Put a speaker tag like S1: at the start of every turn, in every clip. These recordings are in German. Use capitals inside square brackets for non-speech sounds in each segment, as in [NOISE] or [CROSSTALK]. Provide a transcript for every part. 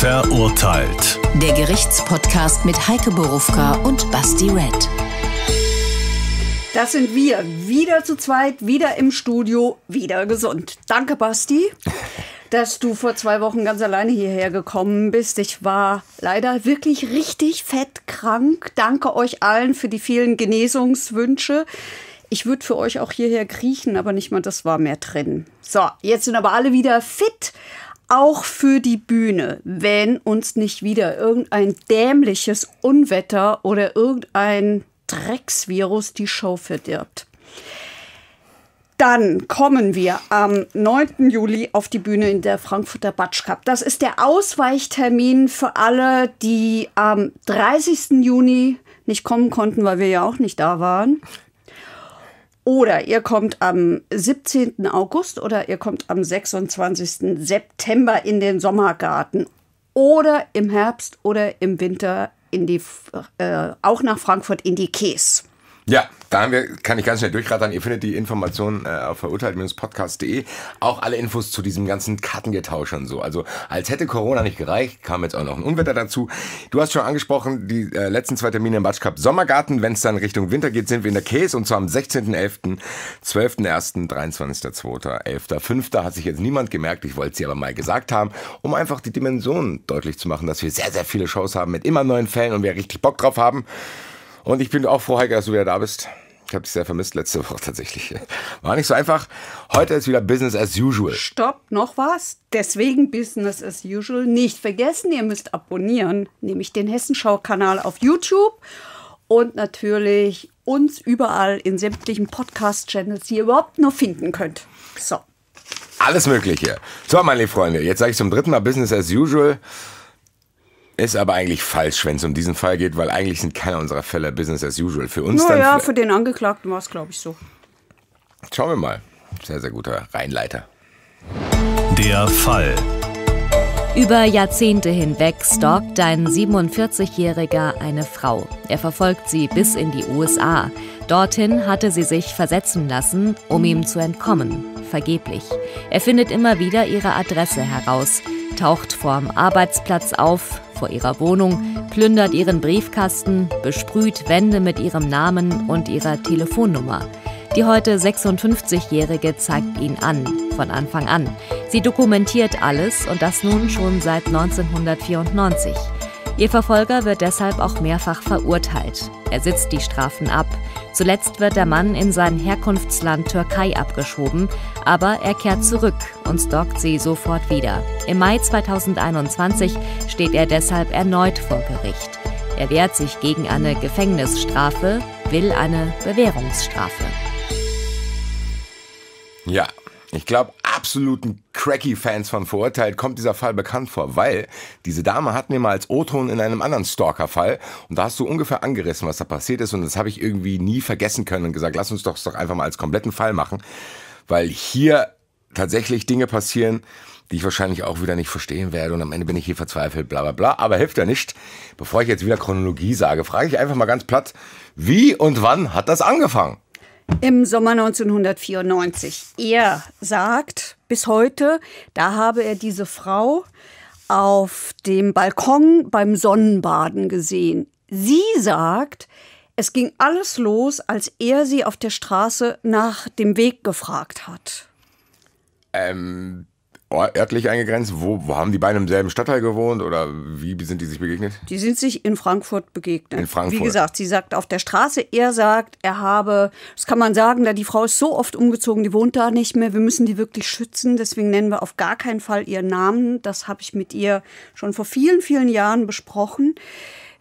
S1: Verurteilt.
S2: Der Gerichtspodcast mit Heike Borufka und Basti Red.
S3: Das sind wir, wieder zu zweit, wieder im Studio, wieder gesund. Danke, Basti, [LAUGHS] dass du vor zwei Wochen ganz alleine hierher gekommen bist. Ich war leider wirklich richtig fett krank. Danke euch allen für die vielen Genesungswünsche. Ich würde für euch auch hierher kriechen, aber nicht mal das war mehr drin. So, jetzt sind aber alle wieder fit auch für die Bühne, wenn uns nicht wieder irgendein dämliches Unwetter oder irgendein Drecksvirus die Show verdirbt. Dann kommen wir am 9. Juli auf die Bühne in der Frankfurter Batsch Cup. Das ist der Ausweichtermin für alle, die am 30. Juni nicht kommen konnten, weil wir ja auch nicht da waren. Oder ihr kommt am 17. August oder ihr kommt am 26. September in den Sommergarten oder im Herbst oder im Winter in die, äh, auch nach Frankfurt in die Käse.
S4: Ja, da haben wir, kann ich ganz schnell durchrattern. Ihr findet die Informationen äh, auf verurteilt-podcast.de. Auch alle Infos zu diesem ganzen Kartengetausch und so. Also als hätte Corona nicht gereicht, kam jetzt auch noch ein Unwetter dazu. Du hast schon angesprochen, die äh, letzten zwei Termine im Batschkap Sommergarten. Wenn es dann Richtung Winter geht, sind wir in der Käse und zwar am 16.11., 12.01., 23.02., 11.05. Hat sich jetzt niemand gemerkt, ich wollte sie aber mal gesagt haben, um einfach die Dimension deutlich zu machen, dass wir sehr, sehr viele Shows haben mit immer neuen Fällen und wir richtig Bock drauf haben. Und ich bin auch froh, Heike, dass du wieder da bist. Ich habe dich sehr vermisst letzte Woche tatsächlich. [LAUGHS] War nicht so einfach. Heute ist wieder Business as usual.
S3: Stopp, noch was? Deswegen Business as usual. Nicht vergessen, ihr müsst abonnieren, nämlich den Hessenschau-Kanal auf YouTube und natürlich uns überall in sämtlichen Podcast-Channels, die ihr überhaupt nur finden könnt. So.
S4: Alles Mögliche. So, meine Freunde, jetzt sage ich zum dritten Mal Business as usual. Ist aber eigentlich falsch, wenn es um diesen Fall geht, weil eigentlich sind keine unserer Fälle Business as usual. Für uns naja, dann.
S3: Ja, für den Angeklagten war es, glaube ich, so.
S4: Schauen wir mal. Sehr, sehr guter Reinleiter. Der Fall.
S2: Über Jahrzehnte hinweg stalkt ein 47-Jähriger eine Frau. Er verfolgt sie bis in die USA. Dorthin hatte sie sich versetzen lassen, um ihm zu entkommen vergeblich. Er findet immer wieder ihre Adresse heraus, taucht vorm Arbeitsplatz auf, vor ihrer Wohnung, plündert ihren Briefkasten, besprüht Wände mit ihrem Namen und ihrer Telefonnummer. Die heute 56-Jährige zeigt ihn an, von Anfang an. Sie dokumentiert alles und das nun schon seit 1994. Ihr Verfolger wird deshalb auch mehrfach verurteilt. Er sitzt die Strafen ab. Zuletzt wird der Mann in sein Herkunftsland Türkei abgeschoben, aber er kehrt zurück und stalkt sie sofort wieder. Im Mai 2021 steht er deshalb erneut vor Gericht. Er wehrt sich gegen eine Gefängnisstrafe, will eine Bewährungsstrafe.
S4: Ja, ich glaube, absoluten Cracky-Fans von Verurteilt kommt dieser Fall bekannt vor, weil diese Dame hatten wir mal als O-Ton in einem anderen Stalker-Fall und da hast du ungefähr angerissen, was da passiert ist und das habe ich irgendwie nie vergessen können und gesagt, lass uns doch doch einfach mal als kompletten Fall machen, weil hier tatsächlich Dinge passieren, die ich wahrscheinlich auch wieder nicht verstehen werde und am Ende bin ich hier verzweifelt, bla bla bla, aber hilft ja nicht. Bevor ich jetzt wieder Chronologie sage, frage ich einfach mal ganz platt, wie und wann hat das angefangen?
S3: im Sommer 1994. Er sagt bis heute, da habe er diese Frau auf dem Balkon beim Sonnenbaden gesehen. Sie sagt, es ging alles los, als er sie auf der Straße nach dem Weg gefragt hat.
S4: Ähm, örtlich eingegrenzt? Wo, wo, haben die beiden im selben Stadtteil gewohnt oder wie sind die sich begegnet?
S3: Die sind sich in Frankfurt begegnet. In Frankfurt. Wie gesagt, sie sagt auf der Straße, er sagt, er habe, das kann man sagen, da die Frau ist so oft umgezogen, die wohnt da nicht mehr, wir müssen die wirklich schützen, deswegen nennen wir auf gar keinen Fall ihren Namen. Das habe ich mit ihr schon vor vielen, vielen Jahren besprochen.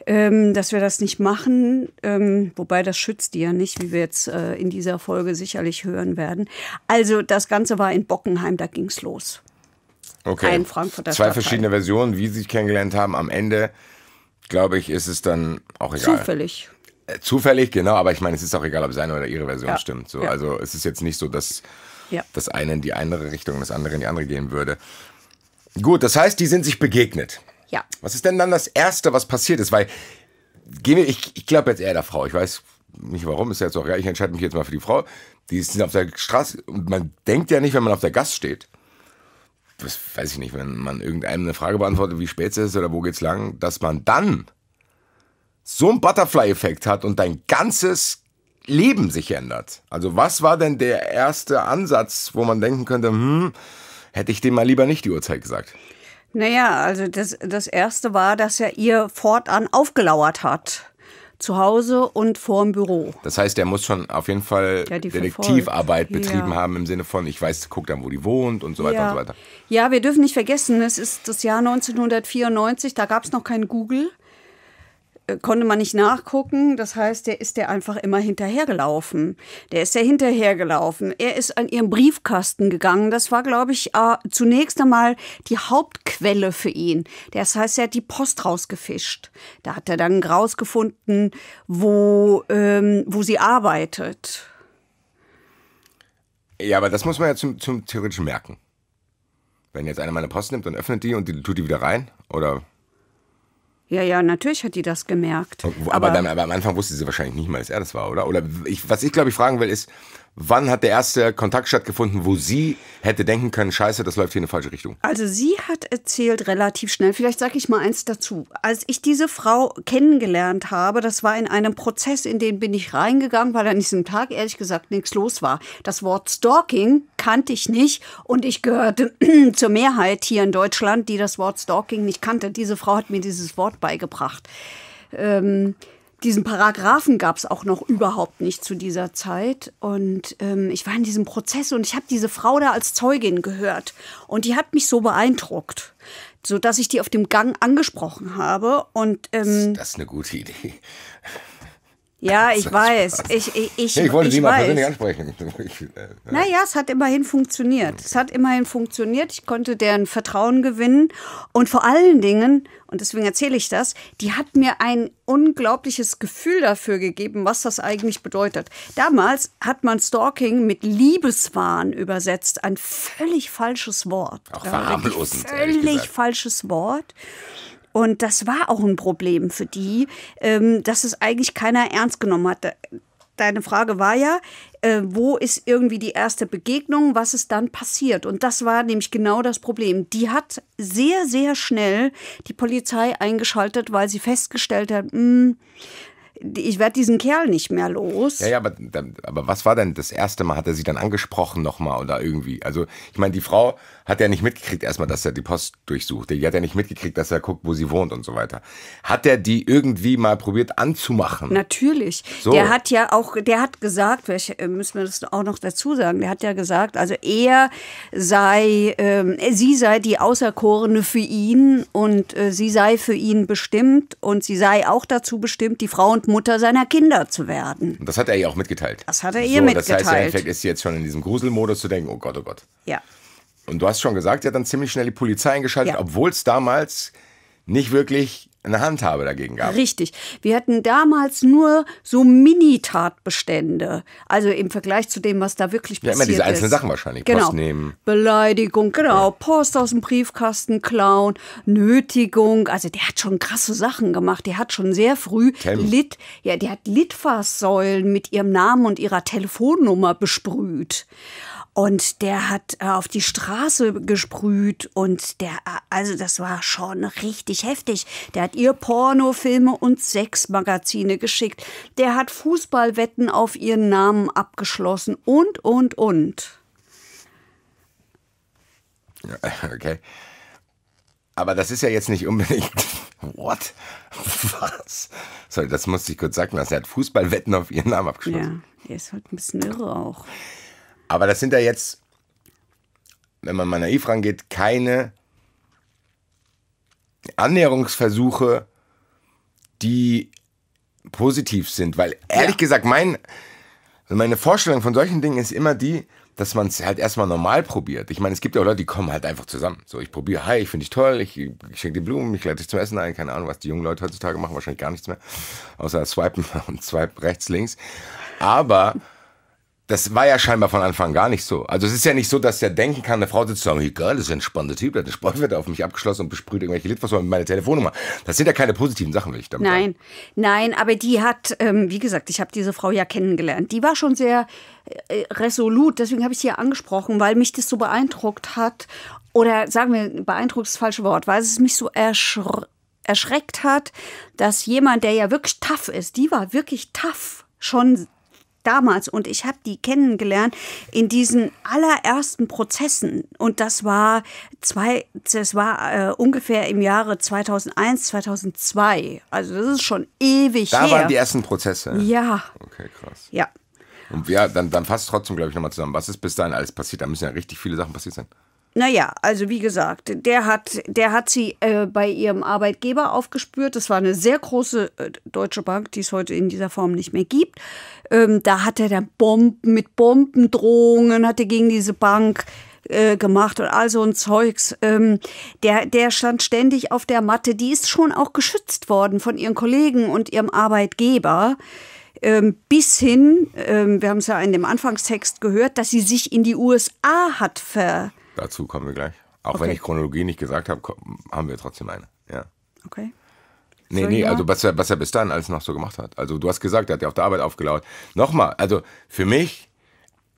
S3: Ähm, dass wir das nicht machen. Ähm, wobei das schützt die ja nicht, wie wir jetzt äh, in dieser Folge sicherlich hören werden. Also das Ganze war in Bockenheim, da ging's los. Okay. Ein Frankfurter Zwei verschiedene
S4: Versionen, wie sie sich kennengelernt haben. Am Ende, glaube ich, ist es dann auch egal. Zufällig. Äh, zufällig, genau, aber ich meine, es ist auch egal, ob seine oder ihre Version ja. stimmt. So, ja. Also es ist jetzt nicht so, dass ja. das eine in die andere Richtung, das andere in die andere gehen würde. Gut, das heißt, die sind sich begegnet. Ja. Was ist denn dann das Erste, was passiert ist? Weil, ich, ich glaube jetzt eher der Frau. Ich weiß nicht warum, ist jetzt auch, ja, ich entscheide mich jetzt mal für die Frau. Die sind auf der Straße und man denkt ja nicht, wenn man auf der Gast steht, was weiß ich nicht, wenn man irgendeinem eine Frage beantwortet, wie spät es ist oder wo geht's lang, dass man dann so einen Butterfly-Effekt hat und dein ganzes Leben sich ändert. Also was war denn der erste Ansatz, wo man denken könnte, hm, hätte ich dem mal lieber nicht die Uhrzeit gesagt?
S3: Naja, also das, das Erste war, dass er ihr fortan aufgelauert hat zu Hause und vorm Büro.
S4: Das heißt, er muss schon auf jeden Fall ja, Detektivarbeit betrieben ja. haben im Sinne von, ich weiß, guck dann, wo die wohnt und so weiter ja. und so weiter.
S3: Ja, wir dürfen nicht vergessen, es ist das Jahr 1994, da gab es noch kein Google konnte man nicht nachgucken. Das heißt, der ist der einfach immer hinterhergelaufen. Der ist der hinterhergelaufen. Er ist an ihren Briefkasten gegangen. Das war, glaube ich, äh, zunächst einmal die Hauptquelle für ihn. Das heißt, er hat die Post rausgefischt. Da hat er dann rausgefunden, wo, ähm, wo sie arbeitet.
S4: Ja, aber das muss man ja zum, zum theoretischen merken. Wenn jetzt einer meine Post nimmt und öffnet die und die tut die wieder rein, oder
S3: ja, ja, natürlich hat die das gemerkt.
S4: Aber, aber, aber am Anfang wusste sie wahrscheinlich nicht mal, dass er das war, oder? Oder ich, was ich glaube ich fragen will, ist, Wann hat der erste Kontakt stattgefunden, wo sie hätte denken können, scheiße, das läuft hier in eine falsche Richtung?
S3: Also sie hat erzählt relativ schnell, vielleicht sage ich mal eins dazu. Als ich diese Frau kennengelernt habe, das war in einem Prozess, in den bin ich reingegangen, weil an diesem Tag ehrlich gesagt nichts los war. Das Wort Stalking kannte ich nicht und ich gehörte [CLEARS THROAT] zur Mehrheit hier in Deutschland, die das Wort Stalking nicht kannte. Diese Frau hat mir dieses Wort beigebracht. Ähm, diesen Paragraphen gab es auch noch überhaupt nicht zu dieser Zeit. Und ähm, ich war in diesem Prozess und ich habe diese Frau da als Zeugin gehört. Und die hat mich so beeindruckt, sodass ich die auf dem Gang angesprochen habe. Und, ähm, das
S4: ist eine gute Idee.
S3: Ja, ich weiß. Ich, ich, ich, ich wollte ich Sie mal weiß. persönlich
S4: ansprechen. naja,
S3: [LAUGHS] äh, es hat immerhin funktioniert. Es hat immerhin funktioniert. Ich konnte deren Vertrauen gewinnen. Und vor allen Dingen, und deswegen erzähle ich das, die hat mir ein unglaubliches Gefühl dafür gegeben, was das eigentlich bedeutet. Damals hat man Stalking mit Liebeswahn übersetzt. Ein völlig falsches Wort. Auch verharmlosend. Völlig falsches Wort. Und das war auch ein Problem für die, ähm, dass es eigentlich keiner ernst genommen hat. Deine Frage war ja, äh, wo ist irgendwie die erste Begegnung, was ist dann passiert? Und das war nämlich genau das Problem. Die hat sehr, sehr schnell die Polizei eingeschaltet, weil sie festgestellt hat, mh, hm, ich werde diesen Kerl nicht mehr los. Ja, ja,
S4: aber, aber was war denn das erste Mal? Hat er sie dann angesprochen nochmal oder irgendwie? Also, ich meine, die Frau hat er nicht mitgekriegt erstmal, dass er die Post durchsucht. Die hat er nicht mitgekriegt, dass er guckt, wo sie wohnt und so weiter. Hat er die irgendwie mal probiert anzumachen?
S3: Natürlich. So. Der hat ja auch, der hat gesagt, vielleicht äh, müssen wir das auch noch dazu sagen, der hat ja gesagt, also er sei, ähm, sie sei die Auserkorene für ihn und äh, sie sei für ihn bestimmt und sie sei auch dazu bestimmt, die Frau und Mutter seiner Kinder zu werden.
S4: Und das hat er ihr auch mitgeteilt. Das hat er ihr so, mitgeteilt. Das heißt, im Endeffekt ist sie jetzt schon in diesem Gruselmodus zu denken, oh Gott, oh Gott. Ja. Und du hast schon gesagt, sie hat dann ziemlich schnell die Polizei eingeschaltet, ja. obwohl es damals nicht wirklich eine Handhabe dagegen gab.
S3: Richtig. Wir hatten damals nur so Mini-Tatbestände. Also im Vergleich zu dem, was da wirklich passiert ist. Ja, immer diese einzelnen ist. Sachen wahrscheinlich. Genau. Post nehmen. Beleidigung, genau. Ja. Post aus dem Briefkasten klauen, Nötigung. Also der hat schon krasse Sachen gemacht. Der hat schon sehr früh Tem. Lit, ja, der hat Litfaßsäulen mit ihrem Namen und ihrer Telefonnummer besprüht. Und der hat äh, auf die Straße gesprüht und der, äh, also das war schon richtig heftig. Der hat ihr Pornofilme und Sexmagazine geschickt. Der hat Fußballwetten auf ihren Namen abgeschlossen und, und, und.
S4: [LAUGHS] Okay. Aber das ist ja jetzt nicht unbedingt. [LAUGHS] What? [LAUGHS] Was? Sorry, das musste ich kurz sagen lassen. Er hat Fußballwetten auf ihren Namen abgeschlossen.
S3: Ja, der ist halt ein bisschen irre auch.
S4: Aber das sind ja jetzt, wenn man mal naiv rangeht, keine Annäherungsversuche, die positiv sind. Weil ehrlich ja. gesagt, mein, meine Vorstellung von solchen Dingen ist immer die, dass man es halt erstmal normal probiert. Ich meine, es gibt ja auch Leute, die kommen halt einfach zusammen. So, ich probiere, hi, ich finde dich toll, ich, ich schenke dir Blumen, ich lade dich zum Essen ein, keine Ahnung, was die jungen Leute heutzutage machen, wahrscheinlich gar nichts mehr, außer swipen [LAUGHS] und swipe rechts, links. Aber das war ja scheinbar von Anfang gar nicht so. Also es ist ja nicht so, dass er denken kann, eine Frau sitzt und sagt, geil, das ist ein spannender Typ, der hat eine Sportwette auf mich abgeschlossen und besprüht irgendwelche Litfaßsäume mit meiner Telefonnummer. Das sind ja keine positiven Sachen, will ich damit
S3: Nein, sagen. nein, aber die hat, ähm, wie gesagt, ich habe diese Frau ja kennengelernt. Die war schon sehr äh, resolut, deswegen habe ich sie ja angesprochen, weil mich das so beeindruckt hat. Oder sagen wir, beeindruckt ist das falsche Wort, weil es mich so erschr erschreckt hat, dass jemand, der ja wirklich tough ist, die war wirklich tough, schon damals. Und ich habe die kennengelernt in diesen allerersten Prozessen. Und das war, zwei, das war äh, ungefähr im Jahre 2001, 2002. Also das ist schon ewig da her. Da waren die ersten
S4: Prozesse? Ja. Okay, krass. Ja. Und ja, dann, dann fasst trotzdem, glaube ich, nochmal zusammen. Was ist bis dahin alles passiert? Da müssen ja richtig viele Sachen passiert sein.
S3: Naja, also wie gesagt, der hat, der hat sie äh, bei ihrem Arbeitgeber aufgespürt. Das war eine sehr große äh, deutsche Bank, die es heute in dieser Form nicht mehr gibt. Ähm, da hat er dann Bomben mit Bombendrohungen, hat er gegen diese Bank äh, gemacht und all so ein Zeugs. Ähm, der, der stand ständig auf der Matte. Die ist schon auch geschützt worden von ihren Kollegen und ihrem Arbeitgeber ähm, bis hin, ähm, wir haben es ja in dem Anfangstext gehört, dass sie sich in die USA hat ver,
S4: Dazu kommen wir gleich. Auch okay. wenn ich Chronologie nicht gesagt habe, haben wir trotzdem eine. Ja. Okay. Nee, so, nee, ja. also was er, was er bis dann alles noch so gemacht hat. Also du hast gesagt, er hat ja auf der Arbeit aufgelaut. Nochmal, also für mich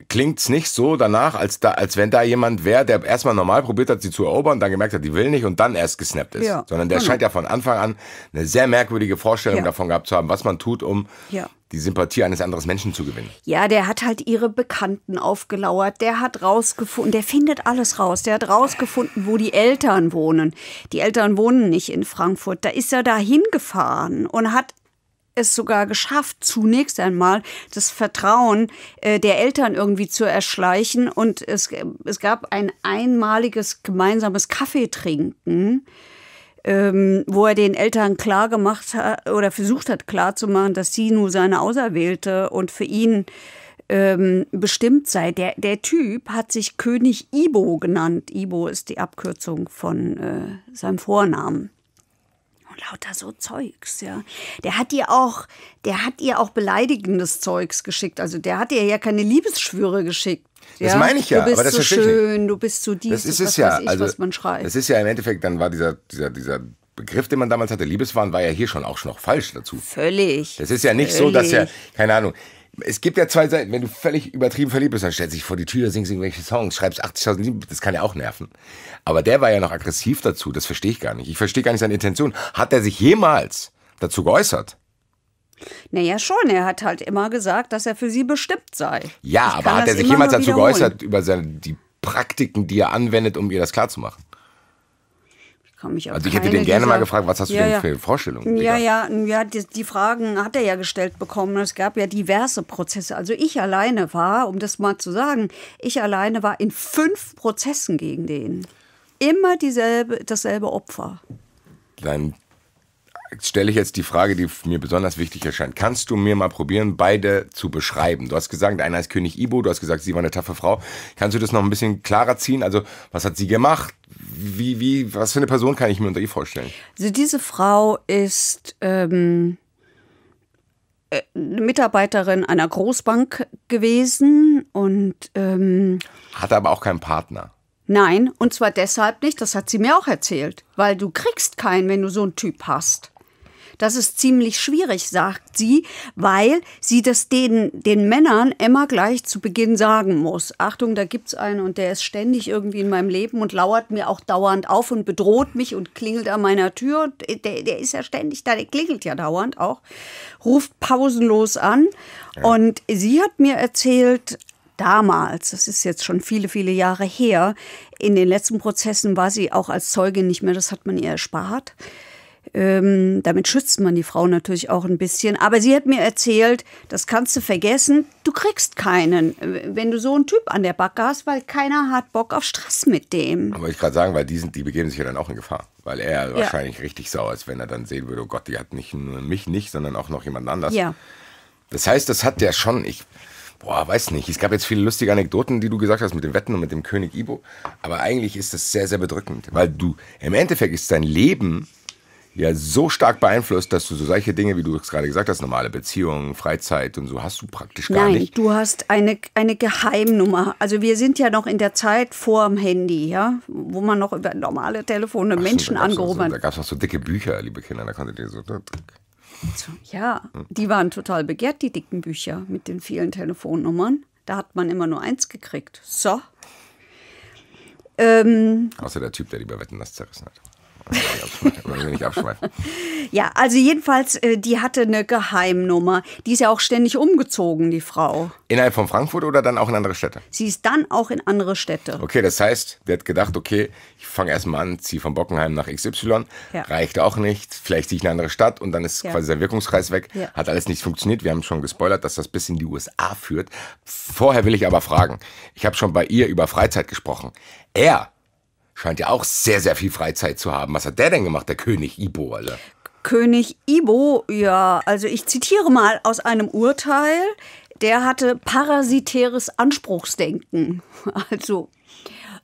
S4: klingt es nicht so danach, als, da, als wenn da jemand wäre, der erstmal normal probiert hat, sie zu erobern, dann gemerkt hat, die will nicht und dann erst gesnappt ist. Ja, Sondern der genau. scheint ja von Anfang an eine sehr merkwürdige Vorstellung ja. davon gehabt zu haben, was man tut, um ja. die Sympathie eines anderen Menschen zu gewinnen.
S3: Ja, der hat halt ihre Bekannten aufgelauert, der hat rausgefunden, der findet alles raus, der hat rausgefunden, wo die Eltern wohnen. Die Eltern wohnen nicht in Frankfurt, da ist er da hingefahren und hat es sogar geschafft, zunächst einmal das Vertrauen äh, der Eltern irgendwie zu erschleichen. Und es, es gab ein einmaliges gemeinsames Kaffeetrinken, ähm, wo er den Eltern klar gemacht hat oder versucht hat klarzumachen, dass sie nur seine Auserwählte und für ihn ähm, bestimmt sei. Der, der Typ hat sich König Ibo genannt. Ibo ist die Abkürzung von äh, seinem Vornamen lauter so Zeugs, ja. Der hat ihr auch, der hat ihr auch beleidigendes Zeugs geschickt. Also der hat ihr ja keine Liebesschwüre geschickt. Das meine ich ja, du bist aber das so schön, nicht. du bist so dies, das ist es ja, ich, also, was man schreibt. Das
S4: ist ja im Endeffekt, dann war dieser, dieser, dieser Begriff, den man damals hatte, Liebeswahn, war ja hier schon auch schon noch falsch dazu.
S3: Völlig.
S4: Das ist ja nicht Völlig. so, dass er, keine Ahnung, es gibt ja zwei Seiten. Wenn du völlig übertrieben verliebt bist, dann stellst du dich vor die Tür, singst irgendwelche Songs, schreibst 80.000 Lieder, das kann ja auch nerven. Aber der war ja noch aggressiv dazu, das verstehe ich gar nicht. Ich verstehe gar nicht seine Intention. Hat er sich jemals dazu geäußert?
S3: Naja, schon. Er hat halt immer gesagt, dass er für sie bestimmt sei. Ja,
S4: ich aber hat er sich jemals dazu geäußert über seine, die Praktiken, die er anwendet, um ihr das klarzumachen? kann mich Also ich hätte den gerne mal gefragt, was hast du ja, denn ja. für Vorstellungen? Ja,
S3: ja, ja, die, die, Fragen hat er ja gestellt bekommen. Es gab ja diverse Prozesse. Also ich alleine war, um das mal zu sagen, ich alleine war in fünf Prozessen gegen den. Immer dieselbe, dasselbe Opfer.
S4: Dein stelle ich jetzt die Frage, die mir besonders wichtig erscheint. Kannst du mir mal probieren, beide zu beschreiben? Du hast gesagt, einer ist König Ibo, du hast gesagt, sie war eine taffe Frau. Kannst du das noch ein bisschen klarer ziehen? Also, was hat sie gemacht? Wie, wie, was für eine Person kann ich mir unter ihr vorstellen?
S3: Also, diese Frau ist ähm, äh, Mitarbeiterin einer Großbank gewesen und. Ähm,
S4: Hatte aber auch keinen Partner.
S3: Nein, und zwar deshalb nicht, das hat sie mir auch erzählt, weil du kriegst keinen, wenn du so einen Typ hast. Das ist ziemlich schwierig, sagt sie, weil sie das den, den Männern immer gleich zu Beginn sagen muss. Achtung, da gibt es einen und der ist ständig irgendwie in meinem Leben und lauert mir auch dauernd auf und bedroht mich und klingelt an meiner Tür. Der, der ist ja ständig da, der klingelt ja dauernd auch, ruft pausenlos an. Ja. Und sie hat mir erzählt, damals, das ist jetzt schon viele, viele Jahre her, in den letzten Prozessen war sie auch als Zeugin nicht mehr, das hat man ihr erspart. Ähm, damit schützt man die Frau natürlich auch ein bisschen. Aber sie hat mir erzählt, das kannst du vergessen, du kriegst keinen, äh, wenn du so einen Typ an der Backe hast, weil keiner hat Bock auf Stress mit dem.
S4: Wollte ich gerade sagen, weil die, sind, die begeben sich ja dann auch in Gefahr. Weil er ja. wahrscheinlich richtig sauer ist, wenn er dann sehen würde, oh Gott, die hat nicht nur mich nicht, sondern auch noch jemand anders. Ja. Das heißt, das hat der schon, ich, boah, weiß nicht. Es gab jetzt viele lustige Anekdoten, die du gesagt hast mit dem Wetten und mit dem König Ibo. Aber eigentlich ist das sehr, sehr bedrückend, weil du, im Endeffekt ist dein Leben ja so stark beeinflusst, dass du so solche Dinge, wie du es gerade gesagt hast, normale Beziehungen, Freizeit und so, hast du praktisch gar Nein, nicht.
S3: Nein, du hast eine, eine Geheimnummer. Also wir sind ja noch in der Zeit vor dem Handy, ja, wo man noch über normale Telefone Ach, Menschen so, angerufen hat. Da
S4: gab es noch so dicke Bücher, liebe Kinder, da konntet ihr ne,
S3: so... Ja, die waren total begehrt, die dicken Bücher mit den vielen Telefonnummern. Da hat man immer nur eins gekriegt. So. Ähm,
S4: Außer der Typ, der die bei Wetten das zerrissen hat.
S3: Wollen wir nicht [LAUGHS] ja, also jedenfalls, äh, die hatte eine Geheimnummer. Die ist ja auch ständig umgezogen, die Frau.
S4: Innerhalb von Frankfurt oder dann auch in andere Städte?
S3: Sie ist dann auch in andere Städte.
S4: Okay, das heißt, der hat gedacht, okay, ich fange erstmal an, ziehe von Bockenheim nach XY. Ja. Reicht auch nicht. Vielleicht ziehe ich in eine andere Stadt und dann ist ja. quasi der Wirkungskreis weg. Ja. Hat alles nicht funktioniert. Wir haben schon gespoilert, dass das bis in die USA führt. Vorher will ich aber fragen, ich habe schon bei ihr über Freizeit gesprochen. Er scheint ja auch sehr, sehr viel Freizeit zu haben. Was hat der denn gemacht, der König Ibo, Alter?
S3: König Ibo, ja, also ich zitiere mal aus einem Urteil, der hatte parasitäres Anspruchsdenken. [LAUGHS] Also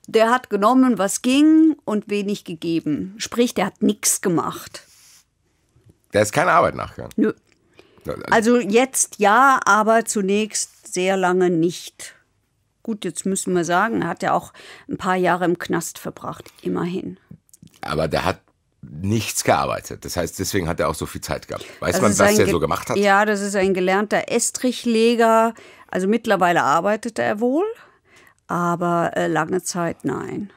S3: der hat genommen, was ging und wenig gegeben. Sprich, der hat nichts gemacht.
S4: Der ist keine Arbeit nachgegangen. Nö.
S3: Also jetzt ja, aber zunächst sehr lange nicht. Gut, jetzt müssen wir sagen, er hat ja auch ein paar Jahre im Knast verbracht, immerhin.
S4: Aber der hat nichts gearbeitet. Das heißt, deswegen hat er auch so viel Zeit gehabt. Weiß das man, was er so gemacht hat? Ja,
S3: das ist ein gelernter Estrichleger. Also mittlerweile arbeitete er wohl, aber äh, lange Zeit nein.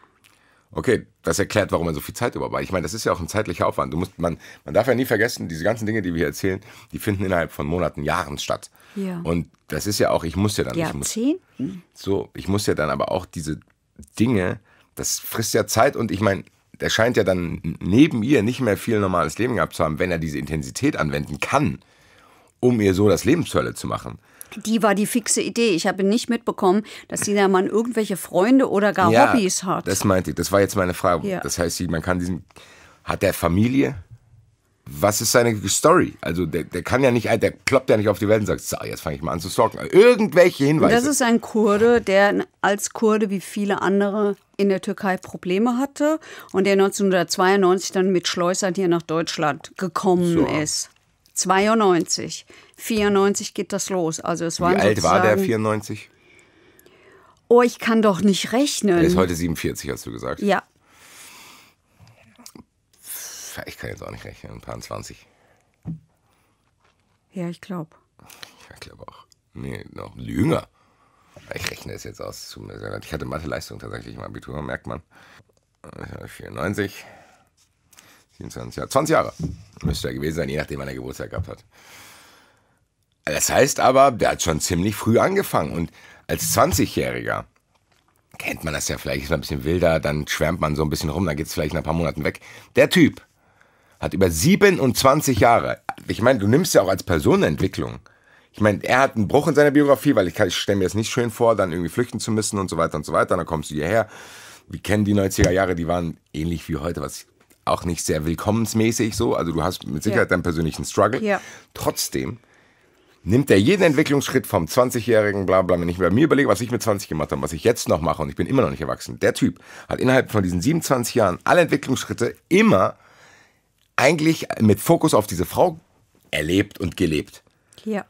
S4: Okay, das erklärt, warum er so viel Zeit überbraucht. Ich meine, das ist ja auch ein zeitlicher Aufwand. Du musst, man, man darf ja nie vergessen, diese ganzen Dinge, die wir hier erzählen, die finden innerhalb von Monaten, Jahren statt. Ja. Und das ist ja auch, ich muss ja dann. Jahrzehnten? Ich muss, so, ich muss ja dann aber auch diese Dinge, das frisst ja Zeit und ich meine, der scheint ja dann neben ihr nicht mehr viel normales Leben gehabt zu haben, wenn er diese Intensität anwenden kann, um ihr so das Leben zur Hölle zu machen.
S3: Die war die fixe Idee. Ich habe nicht mitbekommen, dass dieser Mann irgendwelche Freunde oder gar ja, Hobbys hat. Das
S4: meinte ich. Das war jetzt meine Frage. Ja. Das heißt, man kann diesen. Hat der Familie? was ist seine Story? Also der, der kann ja nicht, der kloppt ja nicht auf die Welt und sagt, so, jetzt fange ich mal an zu stalken. Irgendwelche Hinweise. Das ist
S3: ein Kurde, der als Kurde wie viele andere in der Türkei Probleme hatte und der 1992 dann mit Schleusern hier nach Deutschland gekommen so. ist. 92, 94 geht das los. Also es war wie alt war der
S4: 94?
S3: Oh, ich kann doch nicht rechnen. Er ist heute
S4: 47, hast du gesagt. Ja kann, ich kann jetzt auch nicht rechnen, ein paar 20.
S3: Ja, ich glaube. Ich
S4: glaube auch. Nee, noch jünger. Ich rechne es jetzt aus. Ich hatte Mathe-Leistung tatsächlich im Abitur, merkt man. 94, 27 Jahre, 20 Jahre müsste er gewesen sein, je nachdem, wann er Geburtstag gehabt hat. Das heißt aber, der hat schon ziemlich früh angefangen. Und als 20-Jähriger kennt man das ja vielleicht, ist man ein bisschen wilder, dann schwärmt man so ein bisschen rum, dann geht es vielleicht nach ein paar Monaten weg. Der Typ hat über 27 Jahre, ich meine, du nimmst ja auch als Personenentwicklung. Ich meine, er hat einen Bruch in seiner Biografie, weil ich, ich stelle mir das nicht schön vor, dann irgendwie flüchten zu müssen und so weiter und so weiter. dann kommst du hierher. Wir kennen die 90er Jahre, die waren ähnlich wie heute, was auch nicht sehr willkommensmäßig so. Also du hast mit Sicherheit ja. deinen persönlichen Struggle. Ja. Trotzdem nimmt er jeden Entwicklungsschritt vom 20-jährigen Blabla, wenn ich bei mir überlege, was ich mit 20 gemacht habe, was ich jetzt noch mache und ich bin immer noch nicht erwachsen. Der Typ hat innerhalb von diesen 27 Jahren alle Entwicklungsschritte immer eigentlich mit Fokus auf diese Frau erlebt und gelebt.
S3: Ja.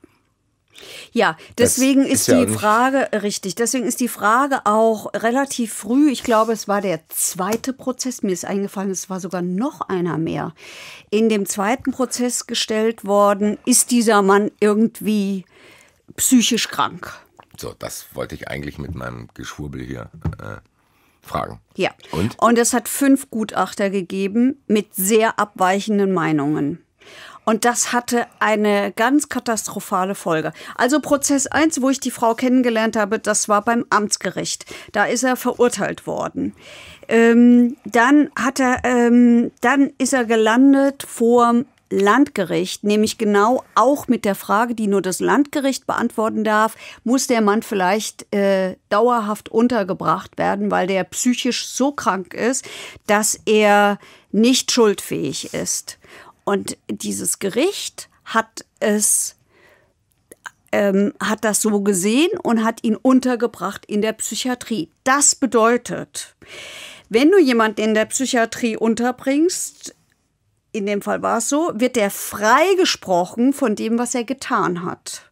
S3: Ja, deswegen das ist, ist ja die Frage, richtig, deswegen ist die Frage auch relativ früh, ich glaube, es war der zweite Prozess, mir ist eingefallen, es war sogar noch einer mehr, in dem zweiten Prozess gestellt worden, ist dieser Mann irgendwie psychisch krank?
S4: So, das wollte ich eigentlich mit meinem Geschwurbel hier äh, Fragen. Ja. Und?
S3: Und es hat fünf Gutachter gegeben mit sehr abweichenden Meinungen. Und das hatte eine ganz katastrophale Folge. Also Prozess 1, wo ich die Frau kennengelernt habe, das war beim Amtsgericht. Da ist er verurteilt worden. Ähm, dann, hat er, ähm, dann ist er gelandet vor Landgericht, nämlich genau auch mit der Frage, die nur das Landgericht beantworten darf, muss der Mann vielleicht äh, dauerhaft untergebracht werden, weil der psychisch so krank ist, dass er nicht schuldfähig ist. Und dieses Gericht hat es ähm, hat das so gesehen und hat ihn untergebracht in der Psychiatrie. Das bedeutet, wenn du jemanden in der Psychiatrie unterbringst, in dem Fall war es so, wird er freigesprochen von dem, was er getan hat.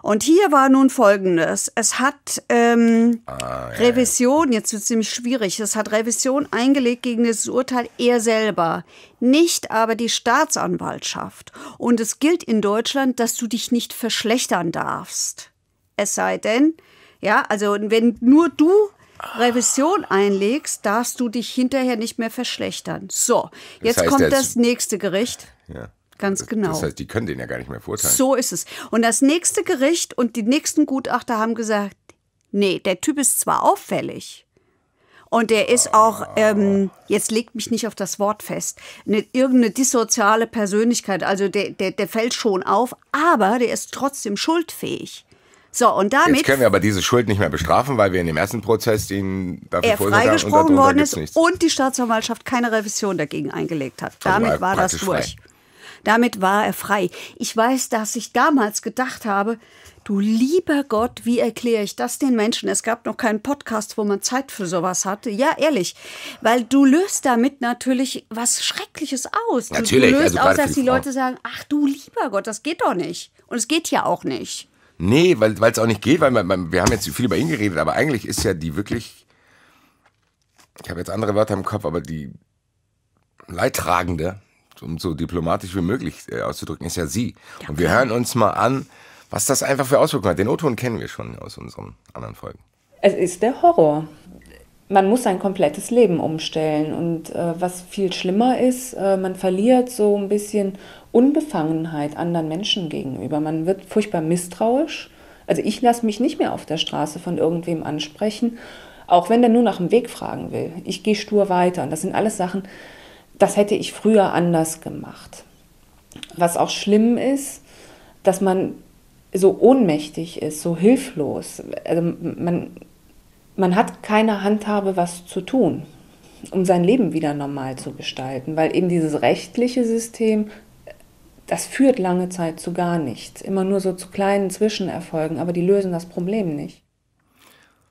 S3: Und hier war nun Folgendes. Es hat ähm, ah, ja, Revision, jetzt wird es ziemlich schwierig, es hat Revision eingelegt gegen dieses Urteil er selber, nicht aber die Staatsanwaltschaft. Und es gilt in Deutschland, dass du dich nicht verschlechtern darfst. Es sei denn, ja, also wenn nur du Revision einlegst, darfst du dich hinterher nicht mehr verschlechtern. So, jetzt das heißt, kommt das nächste Gericht. Ja. Ganz genau. Das heißt,
S4: die können den ja gar nicht mehr verurteilen. So
S3: ist es. Und das nächste Gericht und die nächsten Gutachter haben gesagt, nee, der Typ ist zwar auffällig und der ist auch, ähm, jetzt legt mich nicht auf das Wort fest, eine, irgendeine dissoziale Persönlichkeit, also der, der, der fällt schon auf, aber der ist trotzdem schuldfähig. So, und damit. Jetzt können wir
S4: aber diese Schuld nicht mehr bestrafen, weil wir in dem ersten Prozess ihn dafür er freigesprochen worden ist
S3: und die Staatsanwaltschaft keine Revision dagegen eingelegt hat. Also damit war, war das durch. Frei. Damit war er frei. Ich weiß, dass ich damals gedacht habe, du lieber Gott, wie erkläre ich das den Menschen? Es gab noch keinen Podcast, wo man Zeit für sowas hatte. Ja, ehrlich, weil du löst damit natürlich was Schreckliches aus. Natürlich. Du löst also aus, dass die Leute sagen, ach du lieber Gott, das geht doch nicht. Und es geht ja auch nicht.
S4: Nee, weil es auch nicht geht, weil man, wir haben jetzt viel über ihn geredet, aber eigentlich ist ja die wirklich, ich habe jetzt andere Wörter im Kopf, aber die Leidtragende, um so diplomatisch wie möglich äh, auszudrücken, ist ja sie. Ja, Und wir hören uns mal an, was das einfach für Auswirkungen hat. Den O-Ton kennen wir schon aus unseren anderen Folgen.
S5: Es ist der Horror. Man muss sein komplettes Leben umstellen. Und äh, was viel schlimmer ist, äh, man verliert so ein bisschen Unbefangenheit anderen Menschen gegenüber. Man wird furchtbar misstrauisch. Also ich lasse mich nicht mehr auf der Straße von irgendwem ansprechen, auch wenn der nur nach dem Weg fragen will. Ich gehe stur weiter. Und das sind alles Sachen, das hätte ich früher anders gemacht. Was auch schlimm ist, dass man so ohnmächtig ist, so hilflos. Also man, man hat keine Handhabe, was zu tun, um sein Leben wieder normal zu gestalten, weil eben dieses rechtliche System das führt lange Zeit zu gar nichts. Immer nur so zu kleinen Zwischenerfolgen, aber die lösen das Problem nicht.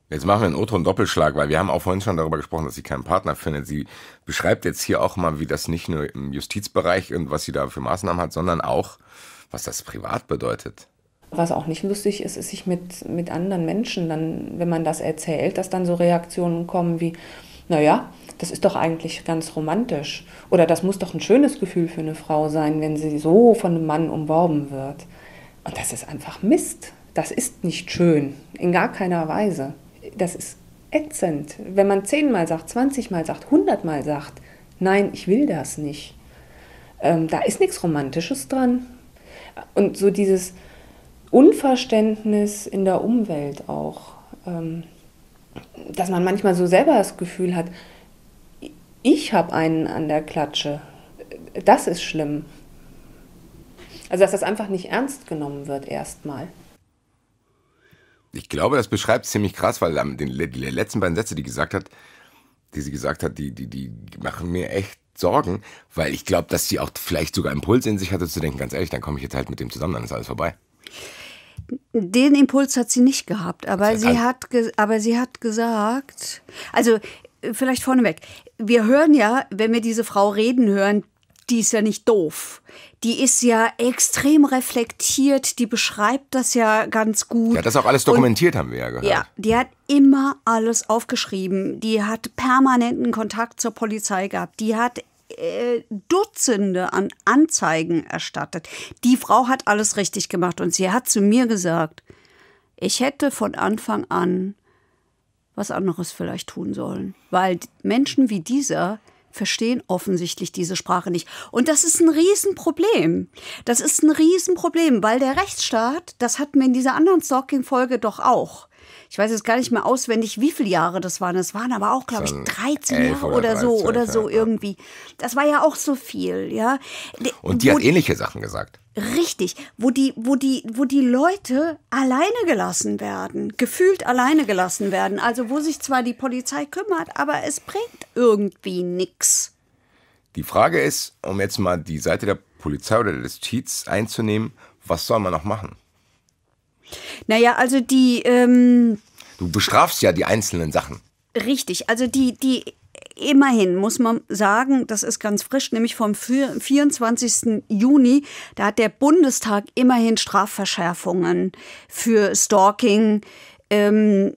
S4: Jetzt machen wir einen O-Ton Doppelschlag, weil wir haben auch vorhin schon darüber gesprochen, dass sie keinen Partner findet. Sie beschreibt jetzt hier auch mal, wie das nicht nur im Justizbereich und was sie da für Maßnahmen hat, sondern auch, was das privat bedeutet.
S5: Was auch nicht lustig ist, ist sich mit, mit anderen Menschen dann, wenn man das erzählt, dass dann so Reaktionen kommen wie, naja, das ist doch eigentlich ganz romantisch. Oder das muss doch ein schönes Gefühl für eine Frau sein, wenn sie so von einem Mann umworben wird. Und das ist einfach Mist. Das ist nicht schön, in gar keiner Weise. Das ist ätzend. Wenn man zehnmal sagt, zwanzigmal sagt, hundertmal sagt, nein, ich will das nicht. Ähm, da ist nichts Romantisches dran. Und so dieses Unverständnis in der Umwelt auch. Ähm, dass man manchmal so selber das Gefühl hat, ich habe einen an der Klatsche. Das ist schlimm. Also dass das einfach nicht ernst genommen wird erstmal.
S4: Ich glaube, das beschreibt ziemlich krass, weil die letzten beiden Sätze, die gesagt hat, die sie gesagt hat, die, die, die machen mir echt Sorgen, weil ich glaube, dass sie auch vielleicht sogar Impulse in sich hatte zu denken, ganz ehrlich, dann komme ich jetzt halt mit dem zusammen, dann ist alles vorbei.
S3: Den Impuls hat sie nicht gehabt, aber sie hat, aber sie hat gesagt, also äh, vielleicht vorneweg, wir hören ja, wenn wir diese Frau reden hören, die ist ja nicht doof. Die ist ja extrem reflektiert, die beschreibt das ja ganz gut. Ja, das auch alles dokumentiert
S4: Und, haben wir ja gehört. Ja,
S3: die hat immer alles aufgeschrieben. Die hat permanenten Kontakt zur Polizei gehabt. Die hat äh, Dutzende an Anzeigen erstattet. Die Frau hat alles richtig gemacht und sie hat zu mir gesagt, ich hätte von Anfang an was anderes vielleicht tun sollen, weil Menschen wie dieser verstehen offensichtlich diese Sprache nicht. Und das ist ein Riesenproblem. Das ist ein Riesenproblem, weil der Rechtsstaat, das hatten wir in dieser anderen Stalking-Folge doch auch, ich weiß jetzt gar nicht mehr auswendig, wie viele Jahre das waren. Es waren aber auch, glaube ich, 13 Jahre oder, oder 13, so oder ja, so irgendwie. Das war ja auch so viel, ja.
S4: Und die wo, hat ähnliche Sachen gesagt.
S3: Richtig, wo die, wo die, wo die Leute alleine gelassen werden, gefühlt alleine gelassen werden. Also wo sich zwar die Polizei kümmert, aber es bringt irgendwie nichts.
S4: Die Frage ist, um jetzt mal die Seite der Polizei oder der Justiz einzunehmen, was soll man noch machen?
S3: Naja, also die. Ähm,
S4: du bestrafst ja die einzelnen
S3: Sachen. Richtig, also die, die immerhin muss man sagen, das ist ganz frisch, nämlich vom 24. Juni, da hat der Bundestag immerhin Strafverschärfungen für Stalking. Ähm,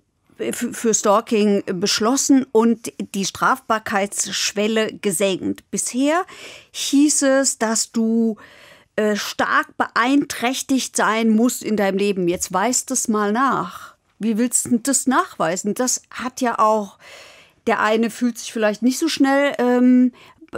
S3: für Stalking beschlossen und die Strafbarkeitsschwelle gesenkt. Bisher hieß es, dass du äh, stark beeinträchtigt sein muss in deinem Leben. Jetzt weist es mal nach. Wie willst du das nachweisen? Das hat ja auch der eine fühlt sich vielleicht nicht so schnell ähm,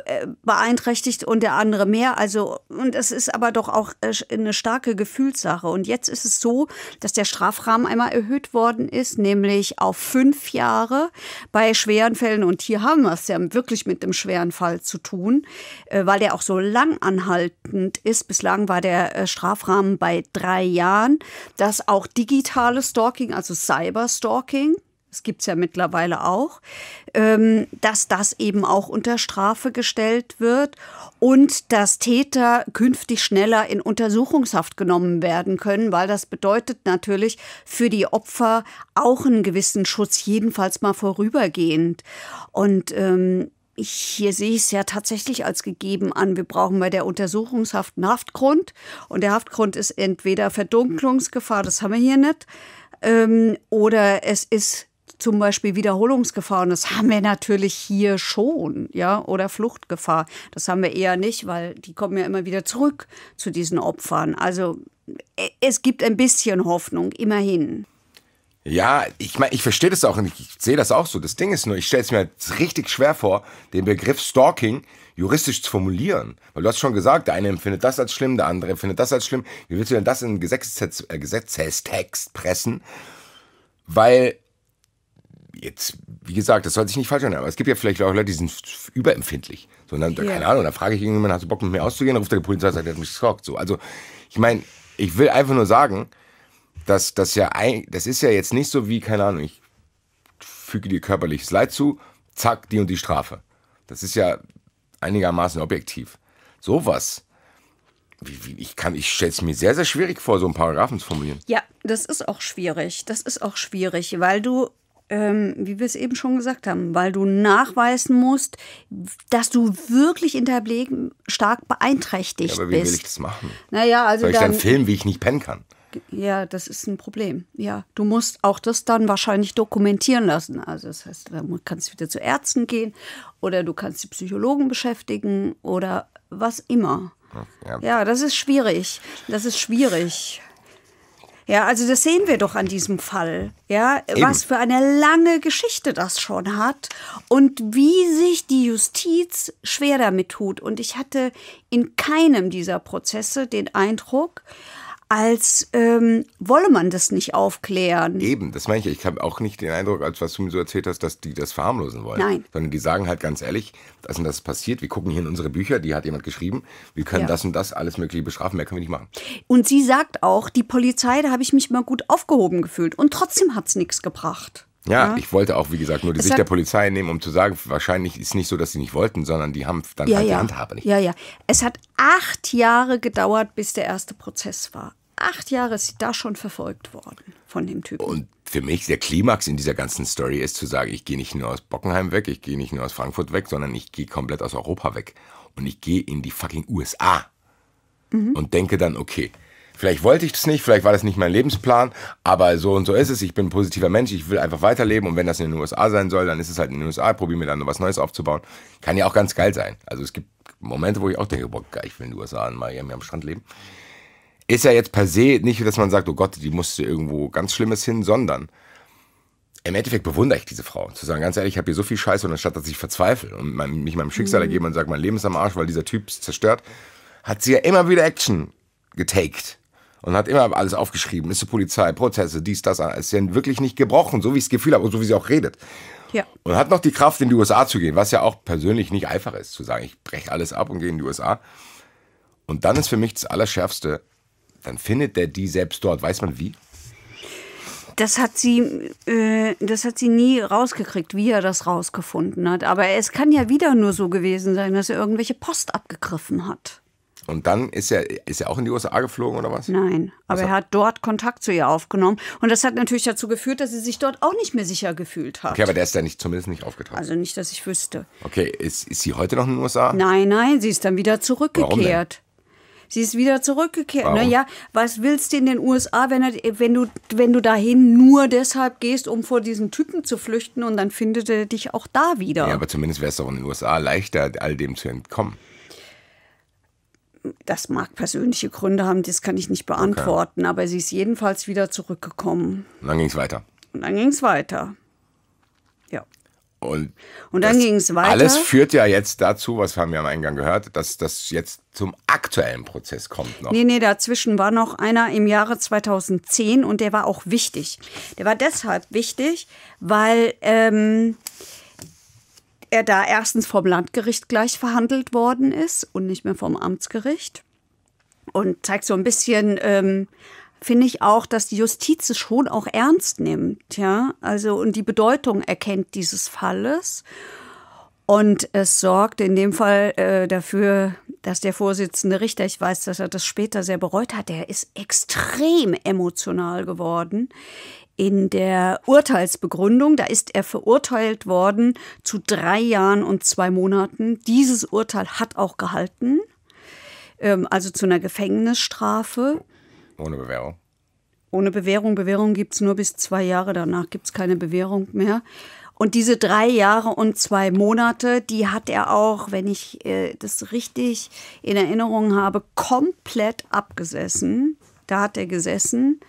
S3: äh, beeinträchtigt und der andere mehr. Also, und es ist aber doch auch äh, eine starke Gefühlssache. Und jetzt ist es so, dass der Strafrahmen einmal erhöht worden ist, nämlich auf fünf Jahre bei schweren Fällen. Und hier haben wir es ja wirklich mit dem schweren Fall zu tun, äh, weil der auch so lang anhaltend ist. Bislang war der Strafrahmen bei drei Jahren, dass auch digitales Stalking, also Cyberstalking, das gibt es ja mittlerweile auch, ähm, dass das eben auch unter Strafe gestellt wird und dass Täter künftig schneller in Untersuchungshaft genommen werden können, weil das bedeutet natürlich für die Opfer auch einen gewissen Schutz, jedenfalls mal vorübergehend. Und ähm, hier sehe ich es ja tatsächlich als gegeben an. Wir brauchen bei der Untersuchungshaft einen Haftgrund. Und der Haftgrund ist entweder Verdunklungsgefahr, das haben wir hier nicht, ähm, oder es ist zum Beispiel Wiederholungsgefahr. Und das haben wir natürlich hier schon, ja, oder Fluchtgefahr. Das haben wir eher nicht, weil die kommen ja immer wieder zurück zu diesen Opfern. Also e, es gibt ein bisschen Hoffnung, immerhin.
S4: Ja, ich meine, ich verstehe das auch und ich sehe das auch so. Das Ding ist nur, ich stelle es mir halt richtig schwer vor, den Begriff Stalking juristisch zu formulieren. Weil du hast schon gesagt, der eine empfindet das als schlimm, der andere empfindet das als schlimm. Wie willst du denn das in einen Gesetzestext, äh, Gesetzestext pressen? Weil jetzt, wie gesagt, das soll sich nicht falsch anhören, aber es gibt ja vielleicht auch Leute, die sind überempfindlich. So, dann, yeah. keine Ahnung, dann frage ich irgendjemanden, hast du Bock mit mir auszugehen? Dann ruft der Polizei und sagt, der hat mich geschockt. So, also, ich meine, ich will einfach nur sagen, dass das ja ein, das ist ja jetzt nicht so wie, keine Ahnung, ich füge dir körperliches Leid zu, zack, die und die Strafe. Das ist ja einigermaßen objektiv. Sowas. Wie, wie, ich kann, ich stelle es mir sehr, sehr schwierig vor, so einen Paragraphen zu formulieren.
S3: Ja, das ist auch schwierig. Das ist auch schwierig, weil du ähm, wie wir es eben schon gesagt haben, weil du nachweisen musst, dass du wirklich in deinem Leben stark beeinträchtigt bist. Ja, aber wie bist. will ich das
S4: machen? Naja, also Soll ich dann, dann filmen, wie ich nicht pennen kann?
S3: Ja, das ist ein Problem. Ja, du musst auch das dann wahrscheinlich dokumentieren lassen. Also das heißt, du kannst wieder zu Ärzten gehen oder du kannst die Psychologen beschäftigen oder was immer. Hm, ja, ja das ist schwierig. Das ist schwierig. Ja, also das sehen wir doch an diesem Fall. Ja, Eben. was für eine lange Geschichte das schon hat und wie sich die Justiz schwer damit tut. Und ich hatte in keinem dieser Prozesse den Eindruck, als ähm, wolle man das nicht aufklären.
S4: Eben, das meine ich. Ich habe auch nicht den Eindruck, als was du mir so erzählt hast, dass die das verharmlosen wollen. Nein. Sondern die sagen halt ganz ehrlich, dass das passiert. Wir gucken hier in unsere Bücher, die hat jemand geschrieben. Wir können ja. das und das alles Mögliche bestrafen. Mehr können wir nicht machen.
S3: Und sie sagt auch, die Polizei, da habe ich mich mal gut aufgehoben gefühlt. Und trotzdem hat es nichts gebracht.
S4: Ja, ja, ich wollte auch, wie gesagt, nur die es Sicht der Polizei nehmen, um zu sagen, wahrscheinlich ist es nicht so, dass sie nicht wollten, sondern die haben dann ja, halt ja. die Handhabe nicht.
S3: Ja, ja. Es hat acht Jahre gedauert, bis der erste Prozess war acht Jahre ist sie da schon verfolgt worden von dem Typen. Und
S4: für mich der Klimax in dieser ganzen Story ist zu sagen, ich gehe nicht nur aus Bockenheim weg, ich gehe nicht nur aus Frankfurt weg, sondern ich gehe komplett aus Europa weg. Und ich gehe in die fucking USA. Mhm. Und denke dann, okay, vielleicht wollte ich das nicht, vielleicht war das nicht mein Lebensplan, aber so und so ist es. Ich bin ein positiver Mensch, ich will einfach weiterleben und wenn das in den USA sein soll, dann ist es halt in den USA. Ich probiere mir dann noch was Neues aufzubauen. Kann ja auch ganz geil sein. Also es gibt Momente, wo ich auch denke, boah, geil, ich will in den USA in Miami am Strand leben. Ist ja jetzt per se nicht, dass man sagt, oh Gott, die musste irgendwo ganz Schlimmes hin, sondern im Endeffekt bewundere ich diese Frau. Zu sagen, ganz ehrlich, ich habe hier so viel Scheiße und anstatt dass ich verzweifle und mein, mich meinem Schicksal mhm. ergebe und sage, mein Leben ist am Arsch, weil dieser Typ es zerstört, hat sie ja immer wieder Action getaked und hat immer alles aufgeschrieben. Ist die Polizei, Prozesse, dies, das. Ist ja wirklich nicht gebrochen, so wie ich das Gefühl habe und so wie sie auch redet. Ja. Und hat noch die Kraft, in die USA zu gehen, was ja auch persönlich nicht einfach ist, zu sagen, ich breche alles ab und gehe in die USA. Und dann ist für mich das Allerschärfste, dann findet der die selbst dort. Weiß man wie?
S3: Das hat sie, äh, das hat sie nie rausgekriegt, wie er das rausgefunden hat. Aber es kann ja wieder nur so gewesen sein, dass er irgendwelche Post abgegriffen hat.
S4: Und dann ist er, ist er auch in die USA geflogen oder was? Nein,
S3: aber was er hat dort Kontakt zu ihr aufgenommen. Und das hat natürlich dazu geführt, dass sie sich dort auch nicht mehr sicher gefühlt hat. Okay, aber
S4: der ist ja nicht, zumindest nicht aufgetaucht.
S3: Also nicht, dass ich wüsste.
S4: Okay, ist, ist sie heute noch in den USA?
S3: Nein, nein, sie ist dann wieder zurückgekehrt. Sie ist wieder zurückgekehrt. Wow. Naja, was willst du in den USA, wenn, er, wenn, du, wenn du dahin nur deshalb gehst, um vor diesen Typen zu flüchten und dann findet er dich auch da wieder. Ja, aber
S4: zumindest wäre es doch in den USA leichter, all dem zu entkommen
S3: das mag persönliche Gründe haben, das kann ich nicht beantworten, okay. aber sie ist jedenfalls wieder zurückgekommen.
S4: Und dann ging es weiter.
S3: Und dann ging es weiter. Und, und dann ging es weiter. Alles führt
S4: ja jetzt dazu, was haben wir am Eingang gehört, dass das jetzt zum aktuellen Prozess kommt noch. Nee,
S3: nee, dazwischen war noch einer im Jahre 2010 und der war auch wichtig. Der war deshalb wichtig, weil ähm, er da erstens vom Landgericht gleich verhandelt worden ist und nicht mehr vom Amtsgericht. Und zeigt so ein bisschen. Ähm, finde ich auch, dass die Justiz es schon auch ernst nimmt, ja, also und die Bedeutung erkennt dieses Falles. Und es sorgt in dem Fall äh, dafür, dass der Vorsitzende Richter, ich weiß, dass er das später sehr bereut hat, der ist extrem emotional geworden in der Urteilsbegründung. Da ist er verurteilt worden zu drei Jahren und zwei Monaten. Dieses Urteil hat auch gehalten, ähm, also zu einer Gefängnisstrafe. Ohne Bewährung. Ohne Bewährung. Bewährung gibt es nur bis zwei Jahre. Danach gibt es keine Bewährung mehr. Und diese drei Jahre und zwei Monate, die hat er auch, wenn ich äh, das richtig in Erinnerung habe, komplett abgesessen. Da hat er gesessen.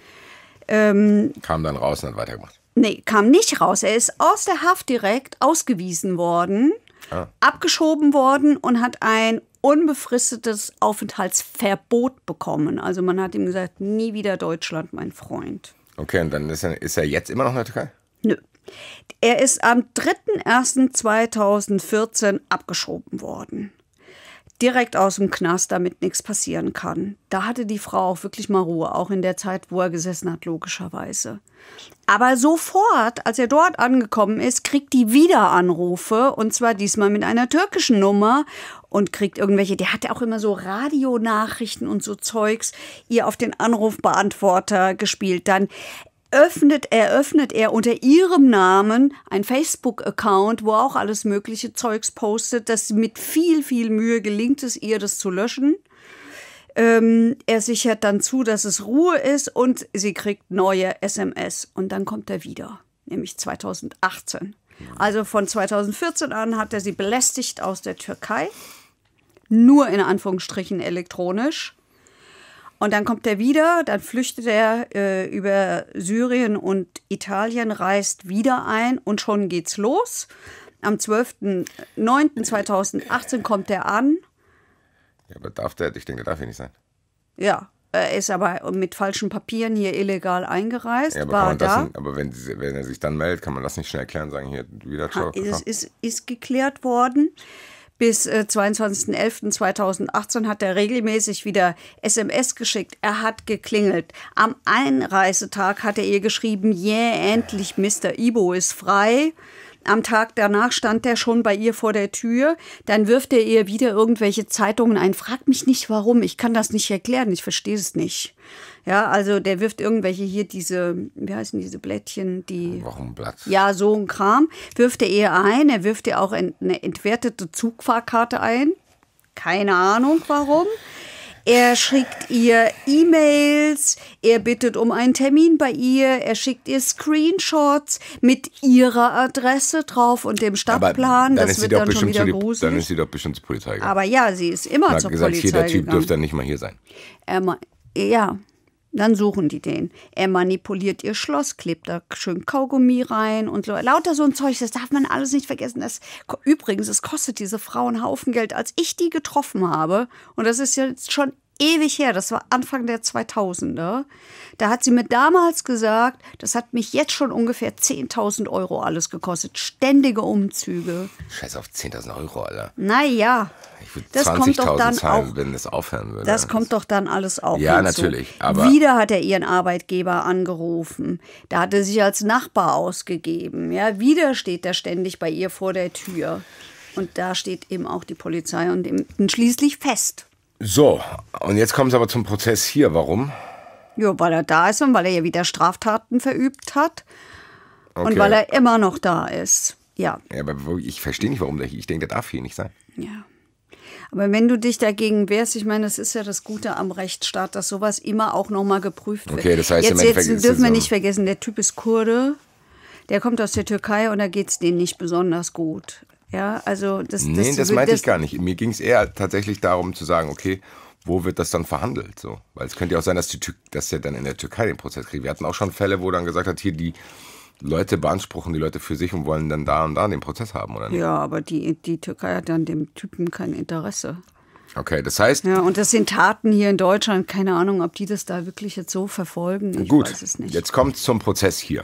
S3: Ähm,
S4: kam dann raus und hat
S3: weitergemacht. Nee, kam nicht raus. Er ist aus der Haft direkt ausgewiesen worden, ah. abgeschoben worden und hat ein unbefristetes Aufenthaltsverbot bekommen. Also man hat ihm gesagt, nie wieder Deutschland, mein Freund.
S4: Okay, und dann ist er, ist er jetzt immer noch in der Türkei?
S3: Nö. Er ist am 3.1.2014 abgeschoben worden direkt aus dem Knast, damit nichts passieren kann. Da hatte die Frau auch wirklich mal Ruhe, auch in der Zeit, wo er gesessen hat, logischerweise. Aber sofort, als er dort angekommen ist, kriegt die wieder Anrufe und zwar diesmal mit einer türkischen Nummer und kriegt irgendwelche, der hatte auch immer so Radionachrichten und so Zeugs ihr auf den Anrufbeantworter gespielt. Dann öffnet, eröffnet er unter ihrem Namen ein Facebook-Account, wo auch alles mögliche Zeugs postet. dass mit viel, viel Mühe gelingt es ihr, das zu löschen. Ähm, er sichert dann zu, dass es Ruhe ist und sie kriegt neue SMS. Und dann kommt er wieder, nämlich 2018. Also von 2014 an hat er sie belästigt aus der Türkei, nur in Anführungsstrichen elektronisch. Und dann kommt er wieder, dann flüchtet er äh, über Syrien und Italien, reist wieder ein und schon geht's los. Am 12.09.2018 kommt er an.
S4: Ja, aber darf der, ich denke, darf er nicht sein.
S3: Ja, er ist aber mit falschen Papieren hier illegal eingereist. Ja, aber, war da. Nicht,
S4: aber wenn, wenn, er sich dann meldet, kann man das nicht schnell erklären, sagen hier wieder ciao. Es ist,
S3: ist, geklärt worden. Bis äh, 22.11.2018 hat er regelmäßig wieder SMS geschickt. Er hat geklingelt. Am Einreisetag hat er ihr geschrieben, yeah, endlich, Mr. Ibo ist frei. Am Tag danach stand er schon bei ihr vor der Tür. Dann wirft er ihr wieder irgendwelche Zeitungen ein. Frag mich nicht warum. Ich kann das nicht erklären. Ich verstehe es nicht. Ja, also der wirft irgendwelche hier diese, wie heißen diese Blättchen, die Wochenblatt. Ja, so ein Kram wirft er ihr ein. Er wirft ihr auch eine entwertete Zugfahrkarte ein. Keine Ahnung warum. Er schickt ihr E-Mails, er bittet um einen Termin bei ihr, er schickt ihr Screenshots mit ihrer Adresse drauf und dem Stadtplan. das wird dann schon wieder die, gruselig. Dann
S4: ist sie doch bestimmt zur Polizei gegangen.
S3: Aber ja, sie ist immer Na, zur gesagt, Polizei hier, der Typ dürfte dann nicht mal hier sein. Ähm, ja, dann suchen die den. Er manipuliert ihr Schloss, klebt da schön Kaugummi rein und so. Lauter so ein Zeug, das darf man alles nicht vergessen. Das, übrigens, es kostet diese Frauen Haufen Geld. Als ich die getroffen habe, und das ist jetzt schon ewig her, das war Anfang der 2000er. Da hat sie mir damals gesagt, das hat mich jetzt schon ungefähr 10.000 Euro alles gekostet. Ständige Umzüge. Scheiß auf 10.000 Euro, Alter. Naja. Ich würde 20.000 zahlen, auch,
S4: wenn das aufhören würde. Das
S3: kommt doch dann alles auch Ja, hinzu. natürlich. Aber Wieder hat er ihren Arbeitgeber angerufen. Da hat er sich als Nachbar ausgegeben. Ja, wieder steht er ständig bei ihr vor der Tür. Und da steht eben auch die Polizei und schließlich fest.
S4: So, und jetzt kommt es aber zum Prozess hier. Warum?
S3: Ja, weil er da ist und weil er ja wieder Straftaten verübt hat. Okay. Und weil er immer noch da ist. Ja.
S4: ja aber ich verstehe nicht, warum der hier. Ich denke, der darf hier nicht sein.
S3: Ja. Aber wenn du dich dagegen wehrst, ich meine, das ist ja das Gute am Rechtsstaat, dass sowas immer auch nochmal geprüft wird. Okay, das heißt, jetzt, jetzt dürfen wir nicht vergessen, der Typ ist Kurde, der kommt aus der Türkei und da geht es denen nicht besonders gut. Ja, also das, das, nee, das meinte das, ich
S4: gar nicht. Mir ging es eher tatsächlich darum zu sagen, okay, wo wird das dann verhandelt? So, weil es könnte ja auch sein, dass die Tür dass ja dann in der Türkei den Prozess kriegt. Wir hatten auch schon Fälle, wo dann gesagt hat, hier die Leute beanspruchen die Leute für sich und wollen dann da und da den Prozess haben, oder nicht? Ja,
S3: aber die, die Türkei hat dann dem Typen kein Interesse.
S4: Okay, das heißt. Ja, und
S3: das sind Taten hier in Deutschland. Keine Ahnung, ob die das da wirklich jetzt so verfolgen. Ich gut, weiß
S4: es nicht. Jetzt kommt es zum Prozess hier.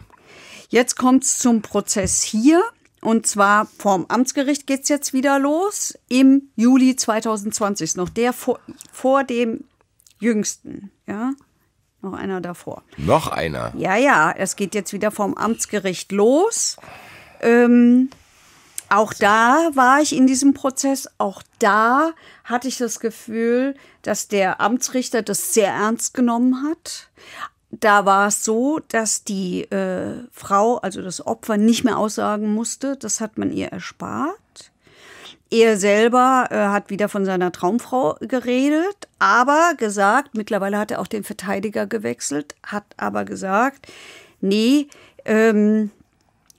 S3: Jetzt kommt es zum Prozess hier. Und zwar vom Amtsgericht geht es jetzt wieder los im Juli 2020. Ist noch der vor, vor dem jüngsten, ja. Noch einer davor.
S4: Noch einer?
S3: Ja, ja. Es geht jetzt wieder vom Amtsgericht los. Ähm, auch da war ich in diesem Prozess. Auch da hatte ich das Gefühl, dass der Amtsrichter das sehr ernst genommen hat da war es so, dass die äh, Frau, also das Opfer, nicht mehr aussagen musste. Das hat man ihr erspart. Er selber äh, hat wieder von seiner Traumfrau geredet, aber gesagt, mittlerweile hat er auch den Verteidiger gewechselt, hat aber gesagt, nee, ähm,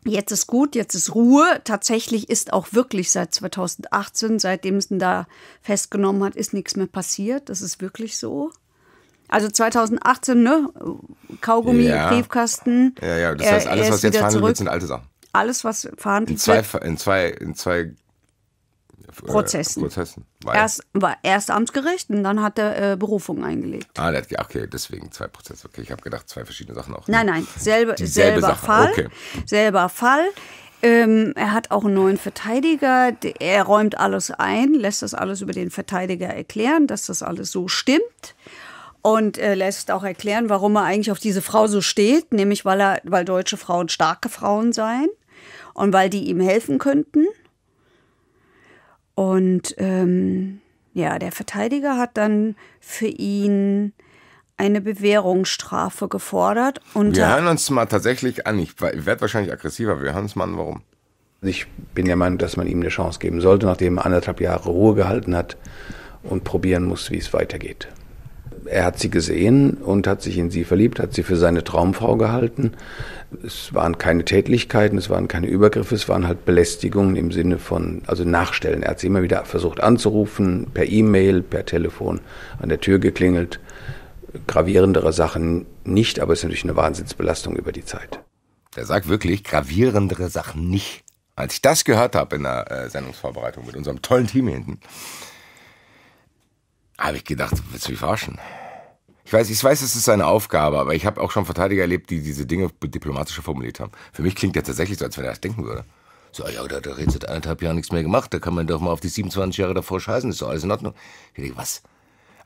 S3: jetzt ist gut, jetzt ist Ruhe. Tatsächlich ist auch wirklich seit 2018, seitdem es ihn da festgenommen hat, ist nichts mehr passiert. Das ist wirklich so. Also 2018, ne? Kaugummi, ja. Briefkasten. Ja, ja, das heißt, alles, was jetzt verhandelt wird, sind alte Sachen. Alles, was verhandelt in zwei,
S4: wird. In zwei, in zwei Prozessen. Äh, Prozessen. erst,
S3: war erst Amtsgericht und dann hat er äh, Berufung eingelegt.
S4: Ah, hat, okay, deswegen zwei Prozesse. Okay, ich habe gedacht, zwei verschiedene Sachen
S3: auch. Nein, nein, selbe, selber, Fall, okay. selber Fall. Ähm, er hat auch einen neuen Verteidiger. Er räumt alles ein, lässt das alles über den Verteidiger erklären, dass das alles so stimmt und äh, lässt auch erklären, warum er eigentlich auf diese Frau so steht, nämlich weil er, weil deutsche Frauen starke Frauen seien und weil die ihm helfen könnten. Und ähm, ja, der Verteidiger hat dann für ihn eine Bewährungsstrafe gefordert. wir
S4: hören uns mal tatsächlich an. Ich werde wahrscheinlich aggressiver. Wir hören uns mal an, warum. Also ich bin der Meinung, dass man ihm eine Chance geben sollte, nachdem er anderthalb Jahre Ruhe gehalten hat und probieren muss, wie es weitergeht er hat sie gesehen und hat sich in sie verliebt, hat sie für seine Traumfrau gehalten. Es waren keine Tätlichkeiten, es waren keine Übergriffe, es waren halt Belästigungen im Sinne von, also Nachstellen. Er hat sie immer wieder versucht anzurufen, per E-Mail, per Telefon, an der Tür geklingelt. Gravierendere Sachen nicht, aber es ist natürlich eine Wahnsinnsbelastung über die Zeit. Der sagt wirklich gravierendere Sachen nicht. Als ich das gehört habe in der äh, Sendungsvorbereitung mit unserem tollen Team hinten, habe ich gedacht, willst du mich verarschen? Ich weiß, ich weiß, es ist seine Aufgabe, aber ich habe auch schon Verteidiger erlebt, die diese Dinge diplomatischer formuliert haben. Für mich klingt der tatsächlich so, als wenn er das denken würde. So, ja, da hat er jetzt seit anderthalb Jahren nichts mehr gemacht, da kann man doch mal auf die 27 Jahre davor scheißen, ist doch alles in Ordnung. Ich denke, was?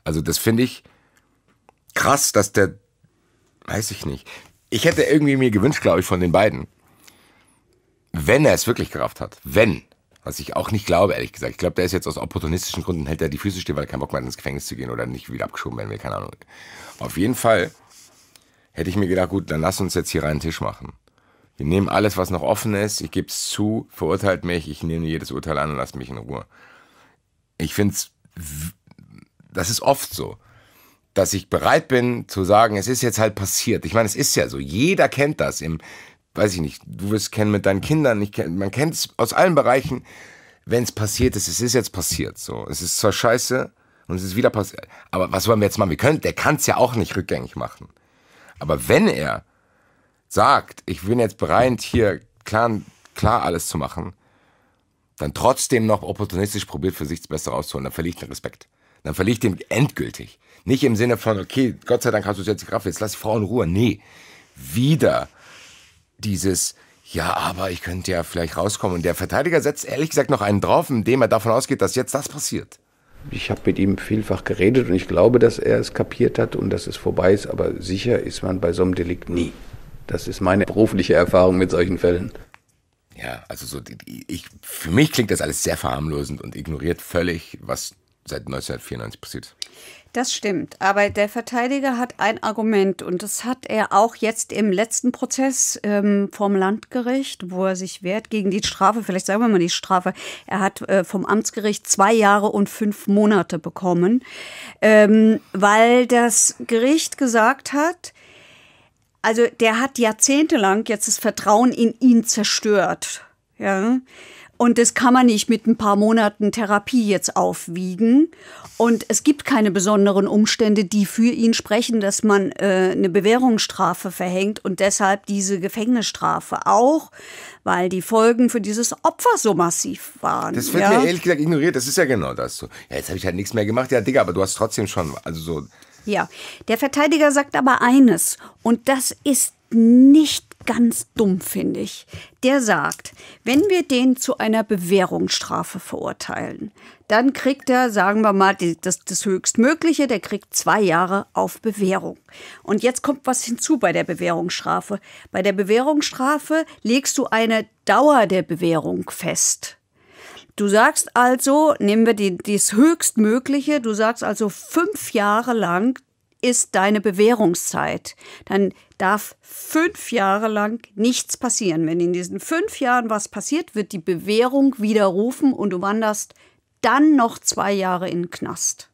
S4: Also, das finde ich krass, dass der, weiß ich nicht. Ich hätte irgendwie mir gewünscht, glaube ich, von den beiden, wenn er es wirklich gerafft hat, wenn, was ich auch nicht glaube, ehrlich gesagt. Ich glaube, der ist jetzt aus opportunistischen Gründen, hält er die Füße stehen, weil er keinen Bock mehr hat, ins Gefängnis zu gehen oder nicht wieder abgeschoben werden will, keine Ahnung. Auf jeden Fall hätte ich mir gedacht, gut, dann lass uns jetzt hier reinen Tisch machen. Wir nehmen alles, was noch offen ist, ich gebe es zu, verurteilt mich, ich nehme jedes Urteil an und lass mich in Ruhe. Ich finde es, das ist oft so, dass ich bereit bin zu sagen, es ist jetzt halt passiert. Ich meine, es ist ja so, jeder kennt das. Im weiß ich nicht, du wirst kennen mit deinen Kindern, ich, man kennt es aus allen Bereichen, wenn es passiert ist, es ist jetzt passiert. So, es ist zwar scheiße und es ist wieder passiert, aber was wollen wir jetzt machen? Wir können, der kann es ja auch nicht rückgängig machen. Aber wenn er sagt, ich bin jetzt bereit, hier klar, klar alles zu machen, dann trotzdem noch opportunistisch probiert, für sich das Beste rauszuholen, dann verliere ich den Respekt. Dann verliere ich den endgültig. Nicht im Sinne von, okay, Gott sei Dank hast du jetzt die Kraft, jetzt lass die Frau in Ruhe. Nee, wieder dieses ja, aber ich könnte ja vielleicht rauskommen. Und der Verteidiger setzt ehrlich gesagt noch einen drauf, indem er davon ausgeht, dass jetzt das passiert. Ich habe mit ihm vielfach geredet und ich glaube, dass er es kapiert hat und dass es vorbei ist, aber sicher ist man bei so einem Delikt nie. Das ist meine berufliche Erfahrung mit solchen Fällen. Ja, also so, ich, für mich klingt das alles sehr verharmlosend und ignoriert völlig, was seit 1994 passiert.
S3: Das stimmt, aber der Verteidiger hat ein Argument und das hat er auch jetzt im letzten Prozess ähm, vom Landgericht, wo er sich wehrt gegen die Strafe, vielleicht sagen wir mal die Strafe, er hat äh, vom Amtsgericht zwei Jahre und fünf Monate bekommen, ähm, weil das Gericht gesagt hat, also der hat jahrzehntelang jetzt das Vertrauen in ihn zerstört. Ja. Und das kann man nicht mit ein paar Monaten Therapie jetzt aufwiegen. Und es gibt keine besonderen Umstände, die für ihn sprechen, dass man äh, eine Bewährungsstrafe verhängt und deshalb diese Gefängnisstrafe auch, weil die Folgen für dieses Opfer so massiv waren. Das wird ja? mir ehrlich
S4: gesagt ignoriert. Das ist ja genau das. So, ja, jetzt habe ich halt nichts mehr gemacht. Ja, Digga, aber du hast trotzdem schon, also so.
S3: Ja, der Verteidiger sagt aber eines und das ist nicht ganz dumm, finde ich. Der sagt, wenn wir den zu einer Bewährungsstrafe verurteilen, dann kriegt er, sagen wir mal, die, das, das Höchstmögliche, der kriegt zwei Jahre auf Bewährung. Und jetzt kommt was hinzu bei der Bewährungsstrafe. Bei der Bewährungsstrafe legst du eine Dauer der Bewährung fest. Du sagst also, nehmen wir die, das Höchstmögliche, du sagst also fünf Jahre lang ist deine Bewährungszeit. Dann darf fünf Jahre lang nichts passieren. Wenn in diesen fünf Jahren was passiert, wird die Bewährung widerrufen und du wanderst dann noch zwei Jahre in den Knast.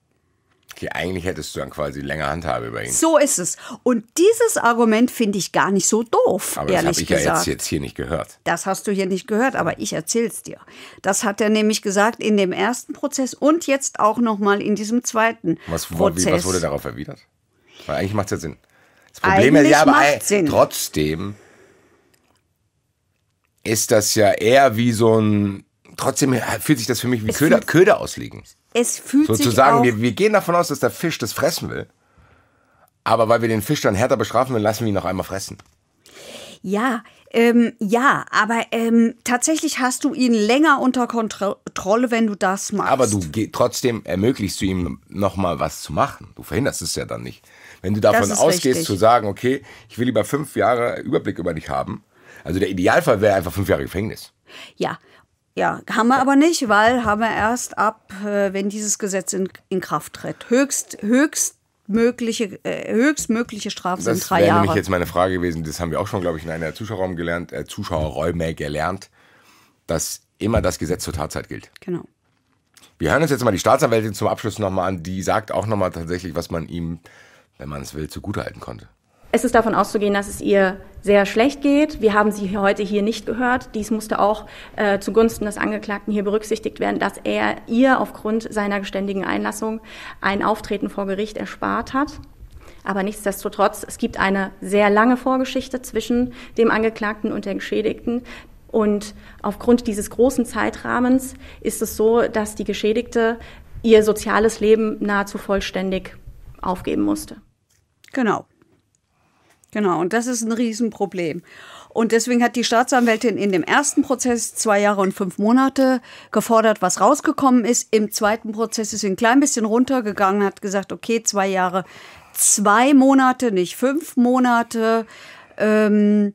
S4: Okay, eigentlich hättest du dann quasi länger Handhabe über ihn. So
S3: ist es. Und dieses Argument finde ich gar nicht so doof. Aber das habe ich gesagt. ja jetzt, jetzt,
S4: hier nicht gehört.
S3: Das hast du hier nicht gehört, aber ich erzähle es dir. Das hat er nämlich gesagt in dem ersten Prozess und jetzt auch nochmal in diesem zweiten was, Prozess. Wie, was wurde darauf
S4: erwidert? Weil eigentlich macht es ja Sinn. Das Problem ist ja, aber ein, trotzdem ist das ja eher wie so ein. Trotzdem fühlt sich das für mich wie Köder, fühlt, Köder auslegen.
S5: Es fühlt Sozusagen, sich Sozusagen,
S4: wir, wir gehen davon aus, dass der Fisch das fressen will. Aber weil wir den Fisch dann härter bestrafen will, lassen wir ihn noch einmal fressen.
S3: Ja, ähm, ja, aber ähm, tatsächlich hast du ihn länger unter Kontrolle, wenn du das machst. Aber
S4: du trotzdem ermöglichst du ihm nochmal was zu machen. Du verhinderst es ja dann nicht. Wenn du davon ausgehst, richtig. zu sagen, okay, ich will lieber fünf Jahre Überblick über dich haben. Also der Idealfall wäre einfach fünf Jahre Gefängnis.
S3: Ja, ja, haben wir aber nicht, weil haben wir erst ab, äh, wenn dieses Gesetz in, in Kraft tritt. Höchst, höchst äh, höchstmögliche Strafe sind drei Jahre. Das wäre nämlich jetzt
S4: meine Frage gewesen, das haben wir auch schon, glaube ich, in einer Zuschauerraum gelernt, äh, Zuschauerräume gelernt, dass immer das Gesetz zur Tatzeit gilt. Genau. Wir hören uns jetzt mal die Staatsanwältin zum Abschluss nochmal an, die sagt auch nochmal tatsächlich, was man ihm wenn man es will, zugutehalten konnte.
S3: Es ist davon auszugehen, dass es ihr sehr schlecht geht. Wir haben sie heute hier nicht gehört. Dies musste auch äh, zugunsten des Angeklagten hier berücksichtigt werden, dass er ihr aufgrund seiner geständigen Einlassung ein Auftreten vor Gericht erspart hat. Aber nichtsdestotrotz, es gibt eine sehr lange Vorgeschichte zwischen dem Angeklagten und der Geschädigten. Und aufgrund dieses großen Zeitrahmens ist es so, dass die Geschädigte ihr soziales Leben nahezu vollständig aufgeben musste. Genau. Genau, und das ist ein Riesenproblem. Und deswegen hat die Staatsanwältin in dem ersten Prozess zwei Jahre und fünf Monate gefordert, was rausgekommen ist. Im zweiten Prozess ist sie ein klein bisschen runtergegangen, hat gesagt, okay, zwei Jahre, zwei Monate, nicht fünf Monate. Ähm,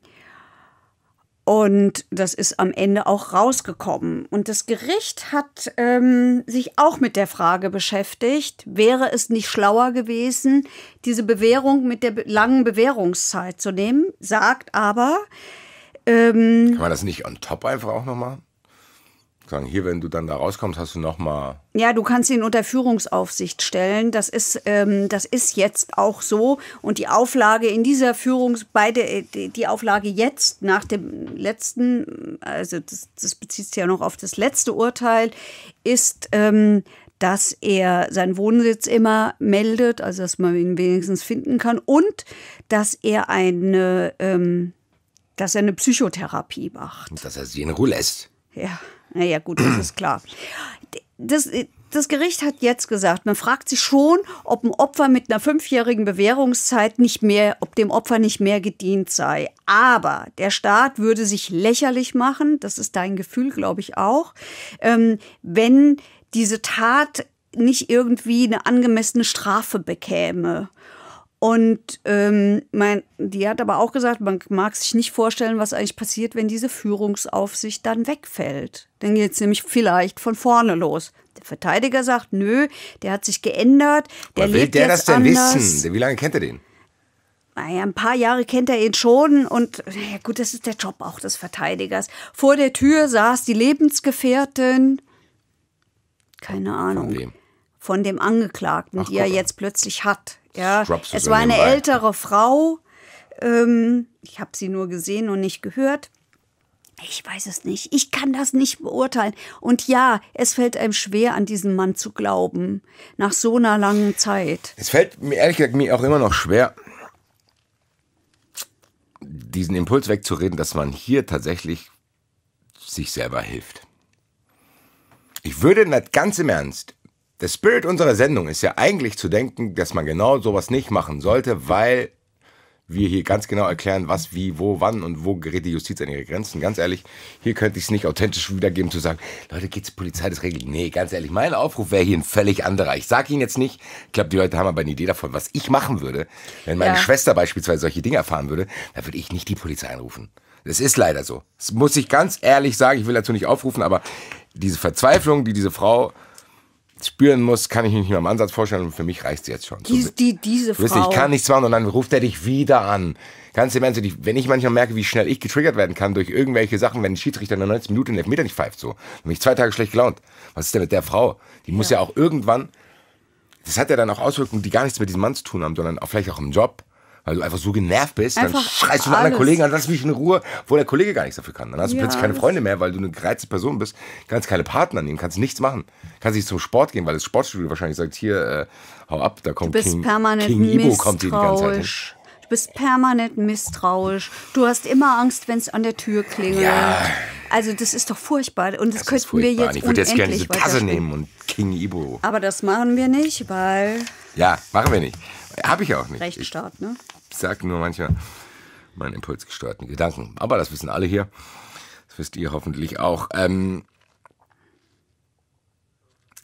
S3: und das ist am Ende auch rausgekommen. Und das Gericht hat ähm, sich auch mit der Frage beschäftigt, wäre es nicht schlauer gewesen, diese Bewährung mit der langen Bewährungszeit zu nehmen, sagt aber. Ähm, Kann
S4: man das nicht on top einfach auch nochmal? hier, wenn du dann da rauskommst, hast du nochmal.
S3: Ja, du kannst ihn unter Führungsaufsicht stellen. Das ist, ähm, das ist jetzt auch so. Und die Auflage in dieser Führungs, beide, die Auflage jetzt nach dem letzten, also das, das bezieht sich ja noch auf das letzte Urteil, ist, ähm, dass er seinen Wohnsitz immer meldet, also dass man ihn wenigstens finden kann und dass er eine, ähm, dass er eine Psychotherapie macht.
S4: Dass er sie in Ruhe lässt.
S3: Ja. Naja, gut, das ist klar. Das, das Gericht hat jetzt gesagt, man fragt sich schon, ob ein Opfer mit einer fünfjährigen Bewährungszeit nicht mehr, ob dem Opfer nicht mehr gedient sei. Aber der Staat würde sich lächerlich machen, das ist dein Gefühl, glaube ich auch, ähm, wenn diese Tat nicht irgendwie eine angemessene Strafe bekäme. Und ähm, mein, die hat aber auch gesagt, man mag sich nicht vorstellen, was eigentlich passiert, wenn diese Führungsaufsicht dann wegfällt. Dann geht es nämlich vielleicht von vorne los. Der Verteidiger sagt, nö, der hat sich geändert. Der aber will der das denn anders. wissen?
S4: Wie lange kennt er den?
S3: naja, ein paar Jahre kennt er ihn schon und ja gut, das ist der Job auch des Verteidigers. Vor der Tür saß die Lebensgefährtin, keine Ahnung, von dem, von dem Angeklagten, Ach, die er jetzt plötzlich hat. Ja, Scrubs es war eine nebenbei. ältere Frau. Ähm, ich habe sie nur gesehen und nicht gehört. Ich weiß es nicht. Ich kann das nicht beurteilen. Und ja, es fällt einem schwer, an diesen Mann zu glauben. Nach so einer langen Zeit.
S4: Es fällt mir ehrlich gesagt mir auch immer noch schwer, diesen Impuls wegzureden, dass man hier tatsächlich sich selber hilft. Ich würde ganz im Ernst der Spirit unserer Sendung ist ja eigentlich zu denken, dass man genau sowas nicht machen sollte, weil wir hier ganz genau erklären, was, wie, wo, wann und wo gerät die Justiz an ihre Grenzen. Ganz ehrlich, hier könnte ich es nicht authentisch wiedergeben, zu sagen, Leute, geht's Polizei, das regelt. Nee, ganz ehrlich, mein Aufruf wäre hier ein völlig anderer. Ich sage Ihnen jetzt nicht, ich glaube, die Leute haben aber eine Idee davon, was ich machen würde, wenn meine ja. Schwester beispielsweise solche Dinge erfahren würde, dann würde ich nicht die Polizei anrufen. Das ist leider so. Das muss ich ganz ehrlich sagen, ich will dazu nicht aufrufen, aber diese Verzweiflung, die diese Frau spüren muss, kann ich mich nicht mehr im Ansatz vorstellen. Und für mich reicht es jetzt schon. Diese, die, diese Frau. Wisst ihr, ich kann nichts machen und dann ruft er dich wieder an. Ganz im Ernst, wenn ich manchmal merke, wie schnell ich getriggert werden kann durch irgendwelche Sachen, wenn ein Schiedsrichter in der 90 Minute in den Elfmeter nicht pfeift, so, dann bin ich zwei Tage schlecht gelaunt. Was ist denn mit der Frau? Die muss ja, ja auch irgendwann, das hat ja dann auch Auswirkungen, die gar nichts mit diesem Mann zu tun haben, sondern auch vielleicht auch im Job weil du einfach so genervt bist, einfach dann schreist du einen anderen Kollegen an, lass mich in Ruhe, wo der Kollege gar nichts dafür kann. Dann hast du ja, plötzlich keine Freunde mehr, weil du eine gereizte Person bist, kannst keine Partner nehmen, kannst nichts machen. Kannst nicht zum Sport gehen, weil das Sportstudio wahrscheinlich sagt, hier, äh, hau ab, da kommt du bist King, permanent King Ibo, kommt die, ganze Zeit. Hin.
S3: Du bist permanent misstrauisch. Du hast immer Angst, wenn es an der Tür klingelt. Ja. Also das ist doch furchtbar und das, das könnten wir jetzt Ich würde jetzt gerne diese Tasse nehmen
S4: und King Ibo.
S3: Aber das machen wir nicht, weil...
S4: Ja, machen wir nicht. Habe ich auch nicht. Rechtsstaat, ne? Ich sage nur manchmal meinen impulsgesteuerten Gedanken. Aber das wissen alle hier. Das wisst ihr hoffentlich auch. Ähm,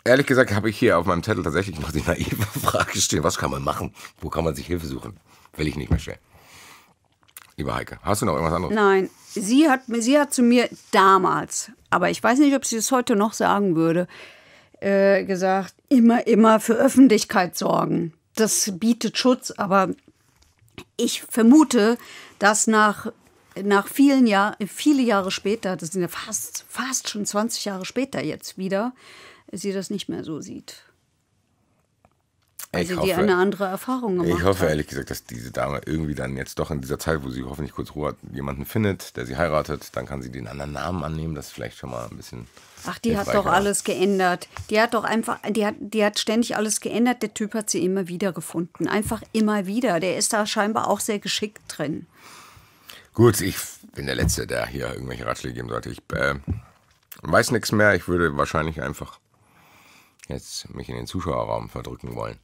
S4: ehrlich gesagt habe ich hier auf meinem Zettel tatsächlich noch die naive [LAUGHS] Frage stehen. Was kann man machen? Wo kann man sich Hilfe suchen? Will ich nicht mehr stellen. Lieber Heike, hast du noch irgendwas anderes?
S3: Nein, sie hat, sie hat zu mir damals, aber ich weiß nicht, ob sie es heute noch sagen würde, äh, gesagt, immer, immer für Öffentlichkeit sorgen. Das bietet Schutz, aber ich vermute, dass nach, nach vielen Jahren, viele Jahre später, das sind ja fast, fast schon 20 Jahre später jetzt wieder, sie das nicht mehr so sieht.
S4: Also hoffe, die eine andere Erfahrung gemacht Ich hoffe hat. ehrlich gesagt, dass diese Dame irgendwie dann jetzt doch in dieser Zeit, wo sie hoffentlich kurz Ruhe hat, jemanden findet, der sie heiratet, dann kann sie den anderen Namen annehmen, das ist vielleicht schon mal ein bisschen.
S3: Ach, die hat doch alles geändert. Die hat doch einfach, die hat, die hat ständig alles geändert. Der Typ hat sie immer wieder gefunden. Einfach immer wieder. Der ist da scheinbar auch sehr geschickt drin.
S4: Gut, ich bin der Letzte, der hier irgendwelche Ratschläge geben sollte. Ich äh, weiß nichts mehr. Ich würde wahrscheinlich einfach jetzt mich in den Zuschauerraum verdrücken wollen.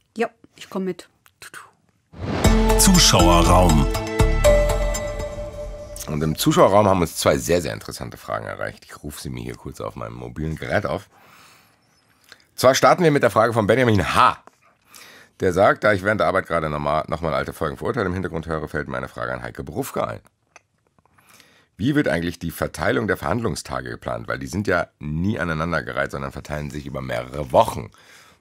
S4: Ich komme mit. Zuschauerraum. Und im Zuschauerraum haben uns zwei sehr, sehr interessante Fragen erreicht. Ich rufe sie mir hier kurz auf meinem mobilen Gerät auf. Zwar starten wir mit der Frage von Benjamin H. Der sagt, da ich während der Arbeit gerade nochmal noch mal alte Folgen verurteilt im Hintergrund höre, fällt mir eine Frage an Heike Berufke ein. Wie wird eigentlich die Verteilung der Verhandlungstage geplant? Weil die sind ja nie aneinandergereiht, sondern verteilen sich über mehrere Wochen.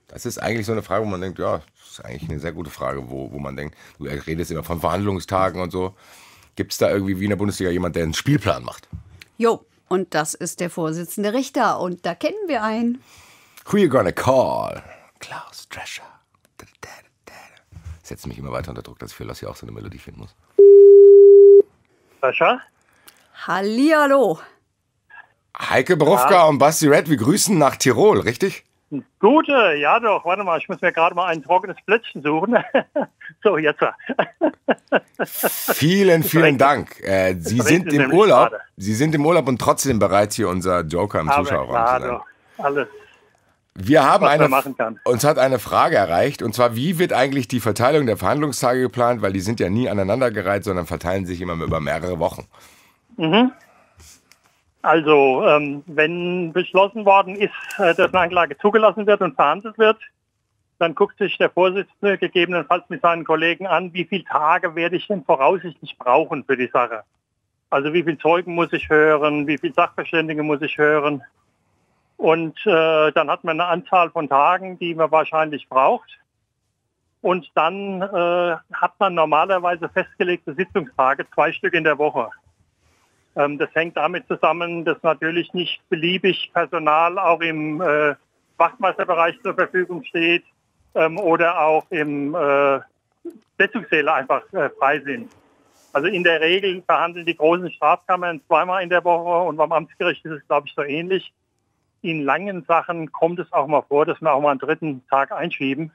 S4: Das ist eigentlich so eine Frage, wo man denkt, ja, das ist eigentlich eine sehr gute Frage, wo, wo man denkt, du redest immer von Verhandlungstagen und so. Gibt es da irgendwie wie in der Bundesliga jemand, der einen Spielplan macht?
S3: Jo, und das ist der Vorsitzende Richter und da kennen wir einen.
S4: Who you gonna call?
S3: Klaus Drescher.
S4: Setzt mich immer weiter unter Druck, dass ich für Lassi auch so eine Melodie finden muss.
S1: Drescher? Hallihallo.
S4: Heike Berufka ja. und Basti Red, wir grüßen nach Tirol, richtig?
S1: Gute, ja doch, warte mal, ich muss mir gerade mal ein trockenes Plätzchen suchen. [LAUGHS] so, jetzt.
S4: [LAUGHS] vielen, vielen Dank. Äh, Sie sind im Urlaub. Gerade. Sie sind im Urlaub und trotzdem bereit, hier unser Joker im Zuschauerraum klar, zu sein. Doch. Alles. Wir haben eine, uns hat eine Frage erreicht, und zwar, wie wird eigentlich die Verteilung der Verhandlungstage geplant? Weil die sind ja nie aneinandergereiht, sondern verteilen sich immer über mehrere Wochen.
S1: Mhm. Also, ähm, wenn beschlossen worden ist, äh, dass eine Anklage zugelassen wird und verhandelt wird, dann guckt sich der Vorsitzende gegebenenfalls mit seinen Kollegen an, wie viele Tage werde ich denn voraussichtlich brauchen für die Sache. Also wie viele Zeugen muss ich hören, wie viele Sachverständige muss ich hören. Und äh, dann hat man eine Anzahl von Tagen, die man wahrscheinlich braucht. Und dann äh, hat man normalerweise festgelegte Sitzungstage, zwei Stück in der Woche. Ähm, das hängt damit zusammen, dass natürlich nicht beliebig Personal auch im äh, Wachtmeisterbereich zur Verfügung steht ähm, oder auch im äh, Sitzungssäle einfach äh, frei sind. Also in der Regel verhandeln die großen Strafkammern zweimal in der Woche und beim Amtsgericht ist es, glaube ich, so ähnlich. In langen Sachen kommt es auch mal vor, dass wir auch mal einen dritten Tag einschieben.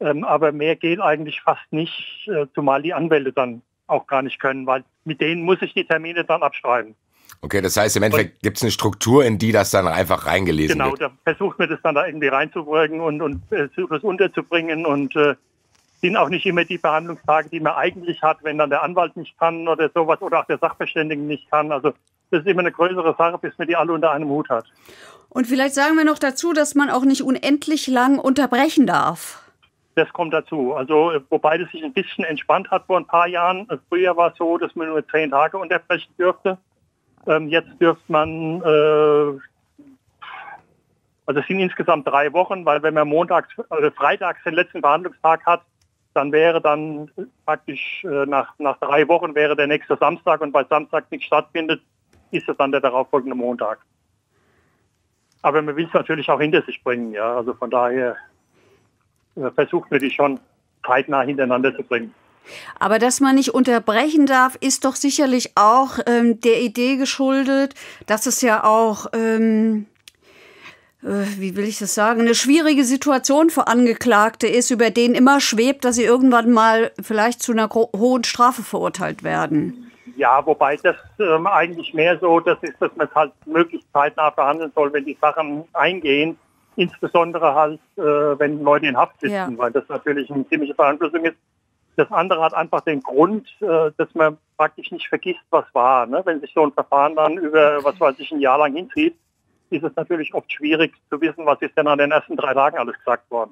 S1: Ähm, aber mehr geht eigentlich fast nicht, äh, zumal die Anwälte dann auch gar nicht können, weil mit denen muss ich die Termine dann abschreiben.
S4: Okay, das heißt, im Endeffekt gibt es eine Struktur, in die das dann einfach reingelesen genau, wird.
S1: Genau, da versucht man das dann da irgendwie reinzubringen und, und äh, das unterzubringen und äh, sind auch nicht immer die Behandlungstage, die man eigentlich hat, wenn dann der Anwalt nicht kann oder sowas oder auch der Sachverständige nicht kann. Also das ist immer eine größere Sache, bis man die alle unter einem Hut hat.
S3: Und vielleicht sagen wir noch dazu, dass man auch nicht unendlich lang unterbrechen darf
S1: das kommt dazu. Also äh, wobei das sich ein bisschen entspannt hat vor ein paar Jahren. Also, früher war es so, dass man nur zehn Tage unterbrechen dürfte. Ähm, jetzt dürfte man, äh, also es sind insgesamt drei Wochen, weil wenn man montags, also freitags den letzten Verhandlungstag hat, dann wäre dann äh, praktisch äh, nach, nach drei Wochen wäre der nächste Samstag und weil Samstag nicht stattfindet, ist es dann der darauffolgende Montag. Aber man will es natürlich auch hinter sich bringen, ja. Also von daher äh, versucht man die schon zeitnah hintereinander zu bringen.
S3: Aber dass man nicht unterbrechen darf, ist doch sicherlich auch ähm, der Idee geschuldet, dass es ja auch, ähm, äh, wie will ich das sagen, eine schwierige Situation für Angeklagte ist, über denen immer schwebt, dass sie irgendwann mal vielleicht zu einer hohen Strafe verurteilt werden.
S1: Ja, wobei das ähm, eigentlich mehr so das ist, dass man es halt möglichst zeitnah verhandeln soll, wenn die Sachen eingehen Insbesondere halt, äh, wenn Leute in Haft sitzen, ja. weil das natürlich eine ziemliche Beeinflussung ist. Das andere hat einfach den Grund, äh, dass man praktisch nicht vergisst, was war. Ne? Wenn sich so ein Verfahren dann über, was weiß ich, ein Jahr lang hinzieht, ist es natürlich oft schwierig zu wissen, was ist denn an den ersten drei Tagen alles gesagt worden.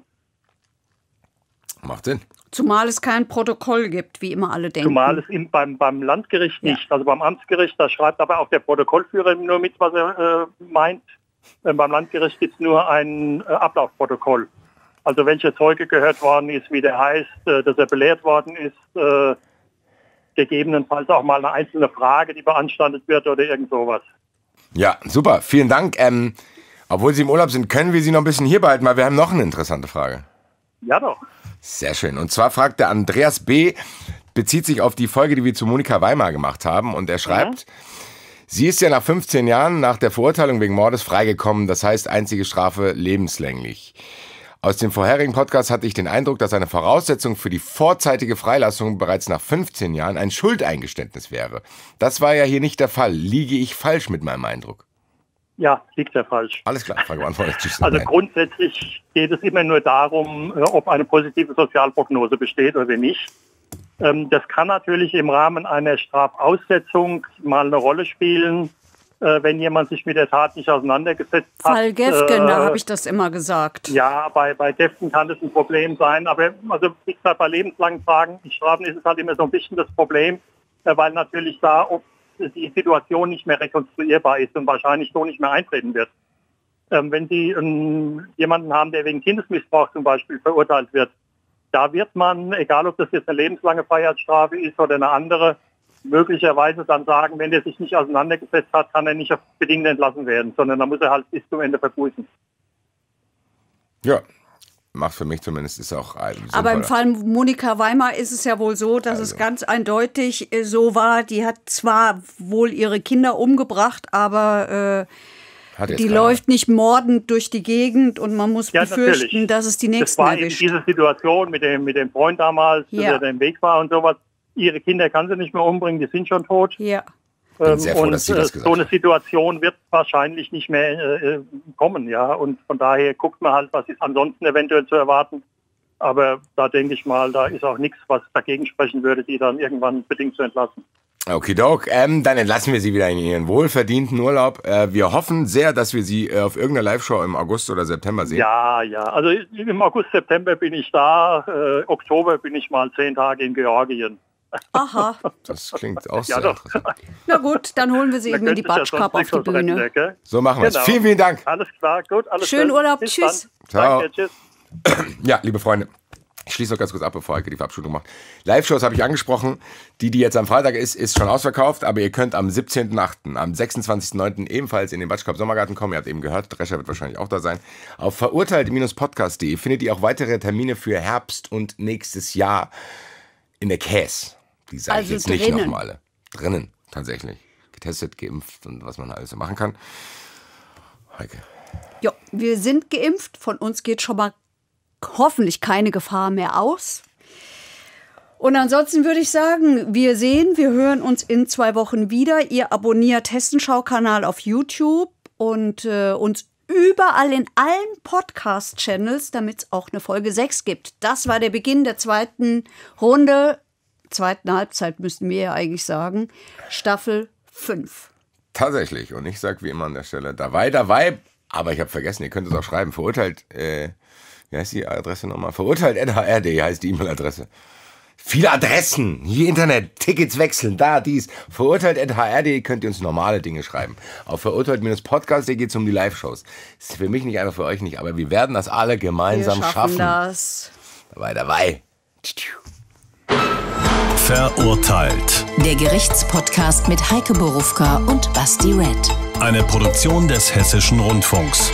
S1: Macht Sinn. Zumal es kein Protokoll gibt, wie immer alle denken. Zumal es im, beim, beim Landgericht ja. nicht, also beim Amtsgericht, da schreibt aber auch der Protokollführer nur mit, was er äh, meint beim Landgericht gibt es nur ein äh, Ablaufprotokoll. Also welcher Zeuge gehört worden ist, wie der heißt, äh, dass er belehrt worden ist, äh, gegebenenfalls auch mal eine einzelne Frage, die beanstandet wird oder irgend sowas.
S4: Ja, super. Vielen Dank. Ähm, obwohl Sie im Urlaub sind, können wir Sie noch ein bisschen hier behalten, weil wir haben noch eine interessante Frage. Ja doch. Sehr schön. Und zwar fragt der Andreas B., bezieht sich auf die Folge, die wir zu Monika Weimar gemacht haben. Und er mhm. schreibt, mhm. Sie ist ja nach 15 Jahren nach der Verurteilung wegen Mordes freigekommen, das heißt einzige Strafe lebenslänglich. Aus dem vorherigen Podcast hatte ich den Eindruck, dass eine Voraussetzung für die vorzeitige Freilassung bereits nach 15 Jahren ein Schuldeingeständnis wäre. Das war ja hier nicht der Fall. Liege ich falsch mit meinem Eindruck?
S1: Ja, liegt ja falsch. Alles klar, Frage beantwortet. [LAUGHS] also grundsätzlich geht es immer nur darum, äh, ob eine positive Sozialprognose besteht oder nicht. Ähm, das kann natürlich im Rahmen einer Strafaussetzung mal eine Rolle spielen, äh, wenn jemand sich mit der Tat nicht auseinandergesetzt hat. Fall Gefgen, äh, da habe ich
S3: das immer gesagt.
S1: Ja, bei, bei Gefgen kann das ein Problem sein. Aber also, wie gesagt, bei lebenslangen Fragen, die Strafen ist es halt immer so ein bisschen das Problem, äh, weil natürlich da oft die Situation nicht mehr rekonstruierbar ist und wahrscheinlich so nicht mehr eintreten wird. Ähm, wenn Sie ähm, jemanden haben, der wegen Kindesmissbrauch zum Beispiel verurteilt wird, da wird man, egal ob das jetzt eine lebenslange Freiheitsstrafe ist oder eine andere, möglicherweise dann sagen, wenn der sich nicht auseinandergesetzt hat, kann er nicht auf bedingt entlassen werden, sondern dann muss er halt bis zum Ende verbußen.
S4: Ja, macht für mich zumindest ist auch
S3: ein Aber im Fall Monika Weimar ist es ja wohl so, dass also. es ganz eindeutig äh, so war. Die hat zwar wohl ihre Kinder umgebracht, aber äh, die läuft nicht mordend durch die Gegend und man muss ja, befürchten, natürlich. dass es die nächsten
S1: das war erwischt. Diese Situation mit dem, mit dem Freund damals, ja. der da im Weg war und sowas. Ihre Kinder kann sie nicht mehr umbringen, die sind schon tot. Ja. Ähm, froh, und äh, so eine Situation wird wahrscheinlich nicht mehr äh, äh, kommen, ja. Und von daher guckt man halt, was ist ansonsten eventuell zu erwarten. Aber da denke ich mal, da ist auch nichts, was dagegen sprechen würde, die dann irgendwann bedingt zu entlassen.
S4: Okidok, ähm, dann entlassen wir Sie wieder in Ihren wohlverdienten Urlaub. Äh, wir hoffen sehr, dass wir Sie äh, auf irgendeiner Live-Show im August oder September sehen. Ja,
S1: ja. Also im August, September bin ich da. Äh, Oktober bin ich mal zehn Tage in Georgien.
S4: Aha. [LAUGHS] Das klingt auch ja, doch.
S3: Na gut, dann holen wir Sie eben in die Batschkap ja
S1: auf die Bühne. Rennen, So machen wir es. Genau. Vielen, vielen Dank. Alles klar, gut. Alles Schönen Urlaub. Bis tschüss. Danke, tschüss.
S4: Ja, liebe Freunde. Ich schließe noch ganz kurz ab, bevor Heike die Verabschiedung macht. Live-Shows habe ich angesprochen. Die, die jetzt am Freitag ist, ist schon ausverkauft, aber ihr könnt am 17.8., am 26.9. ebenfalls in den Batschkopf Sommergarten kommen. Ihr habt eben gehört, Drescher wird wahrscheinlich auch da sein. Auf verurteilt-podcast.de findet ihr auch weitere Termine für Herbst und nächstes Jahr in der Käse. Die sage also ich jetzt drinnen. nicht nochmal alle. Drinnen, tatsächlich. Getestet, geimpft und was man alles so machen kann.
S3: Heike. Ja, wir sind geimpft. Von uns geht schon mal hoffentlich keine Gefahr mehr aus. Und ansonsten würde ich sagen, wir sehen, wir hören uns in zwei Wochen wieder. Ihr abonniert Hessenschau-Kanal auf YouTube und äh, uns überall in allen Podcast-Channels, damit es auch eine Folge 6 gibt. Das war der Beginn der zweiten Runde, zweiten Halbzeit müssten wir ja eigentlich sagen, Staffel 5.
S4: Tatsächlich. Und ich sage wie immer an der Stelle, dabei, dabei. Aber ich habe vergessen, ihr könnt es auch schreiben. Verurteilt. Äh wie heißt die Adresse nochmal? Verurteilt NHRD heißt die E-Mail-Adresse. Viele Adressen, hier Internet, Tickets wechseln, da, dies. Verurteilt NHRD könnt ihr uns normale Dinge schreiben. Auf verurteilt-podcast.de geht es um die Live-Shows. Ist für mich nicht einfach, für euch nicht, aber wir werden das alle gemeinsam wir schaffen. schaffen.
S3: Das.
S1: Dabei, dabei. Verurteilt.
S2: Der Gerichtspodcast mit Heike Borufka und Basti Red.
S1: Eine Produktion des Hessischen Rundfunks.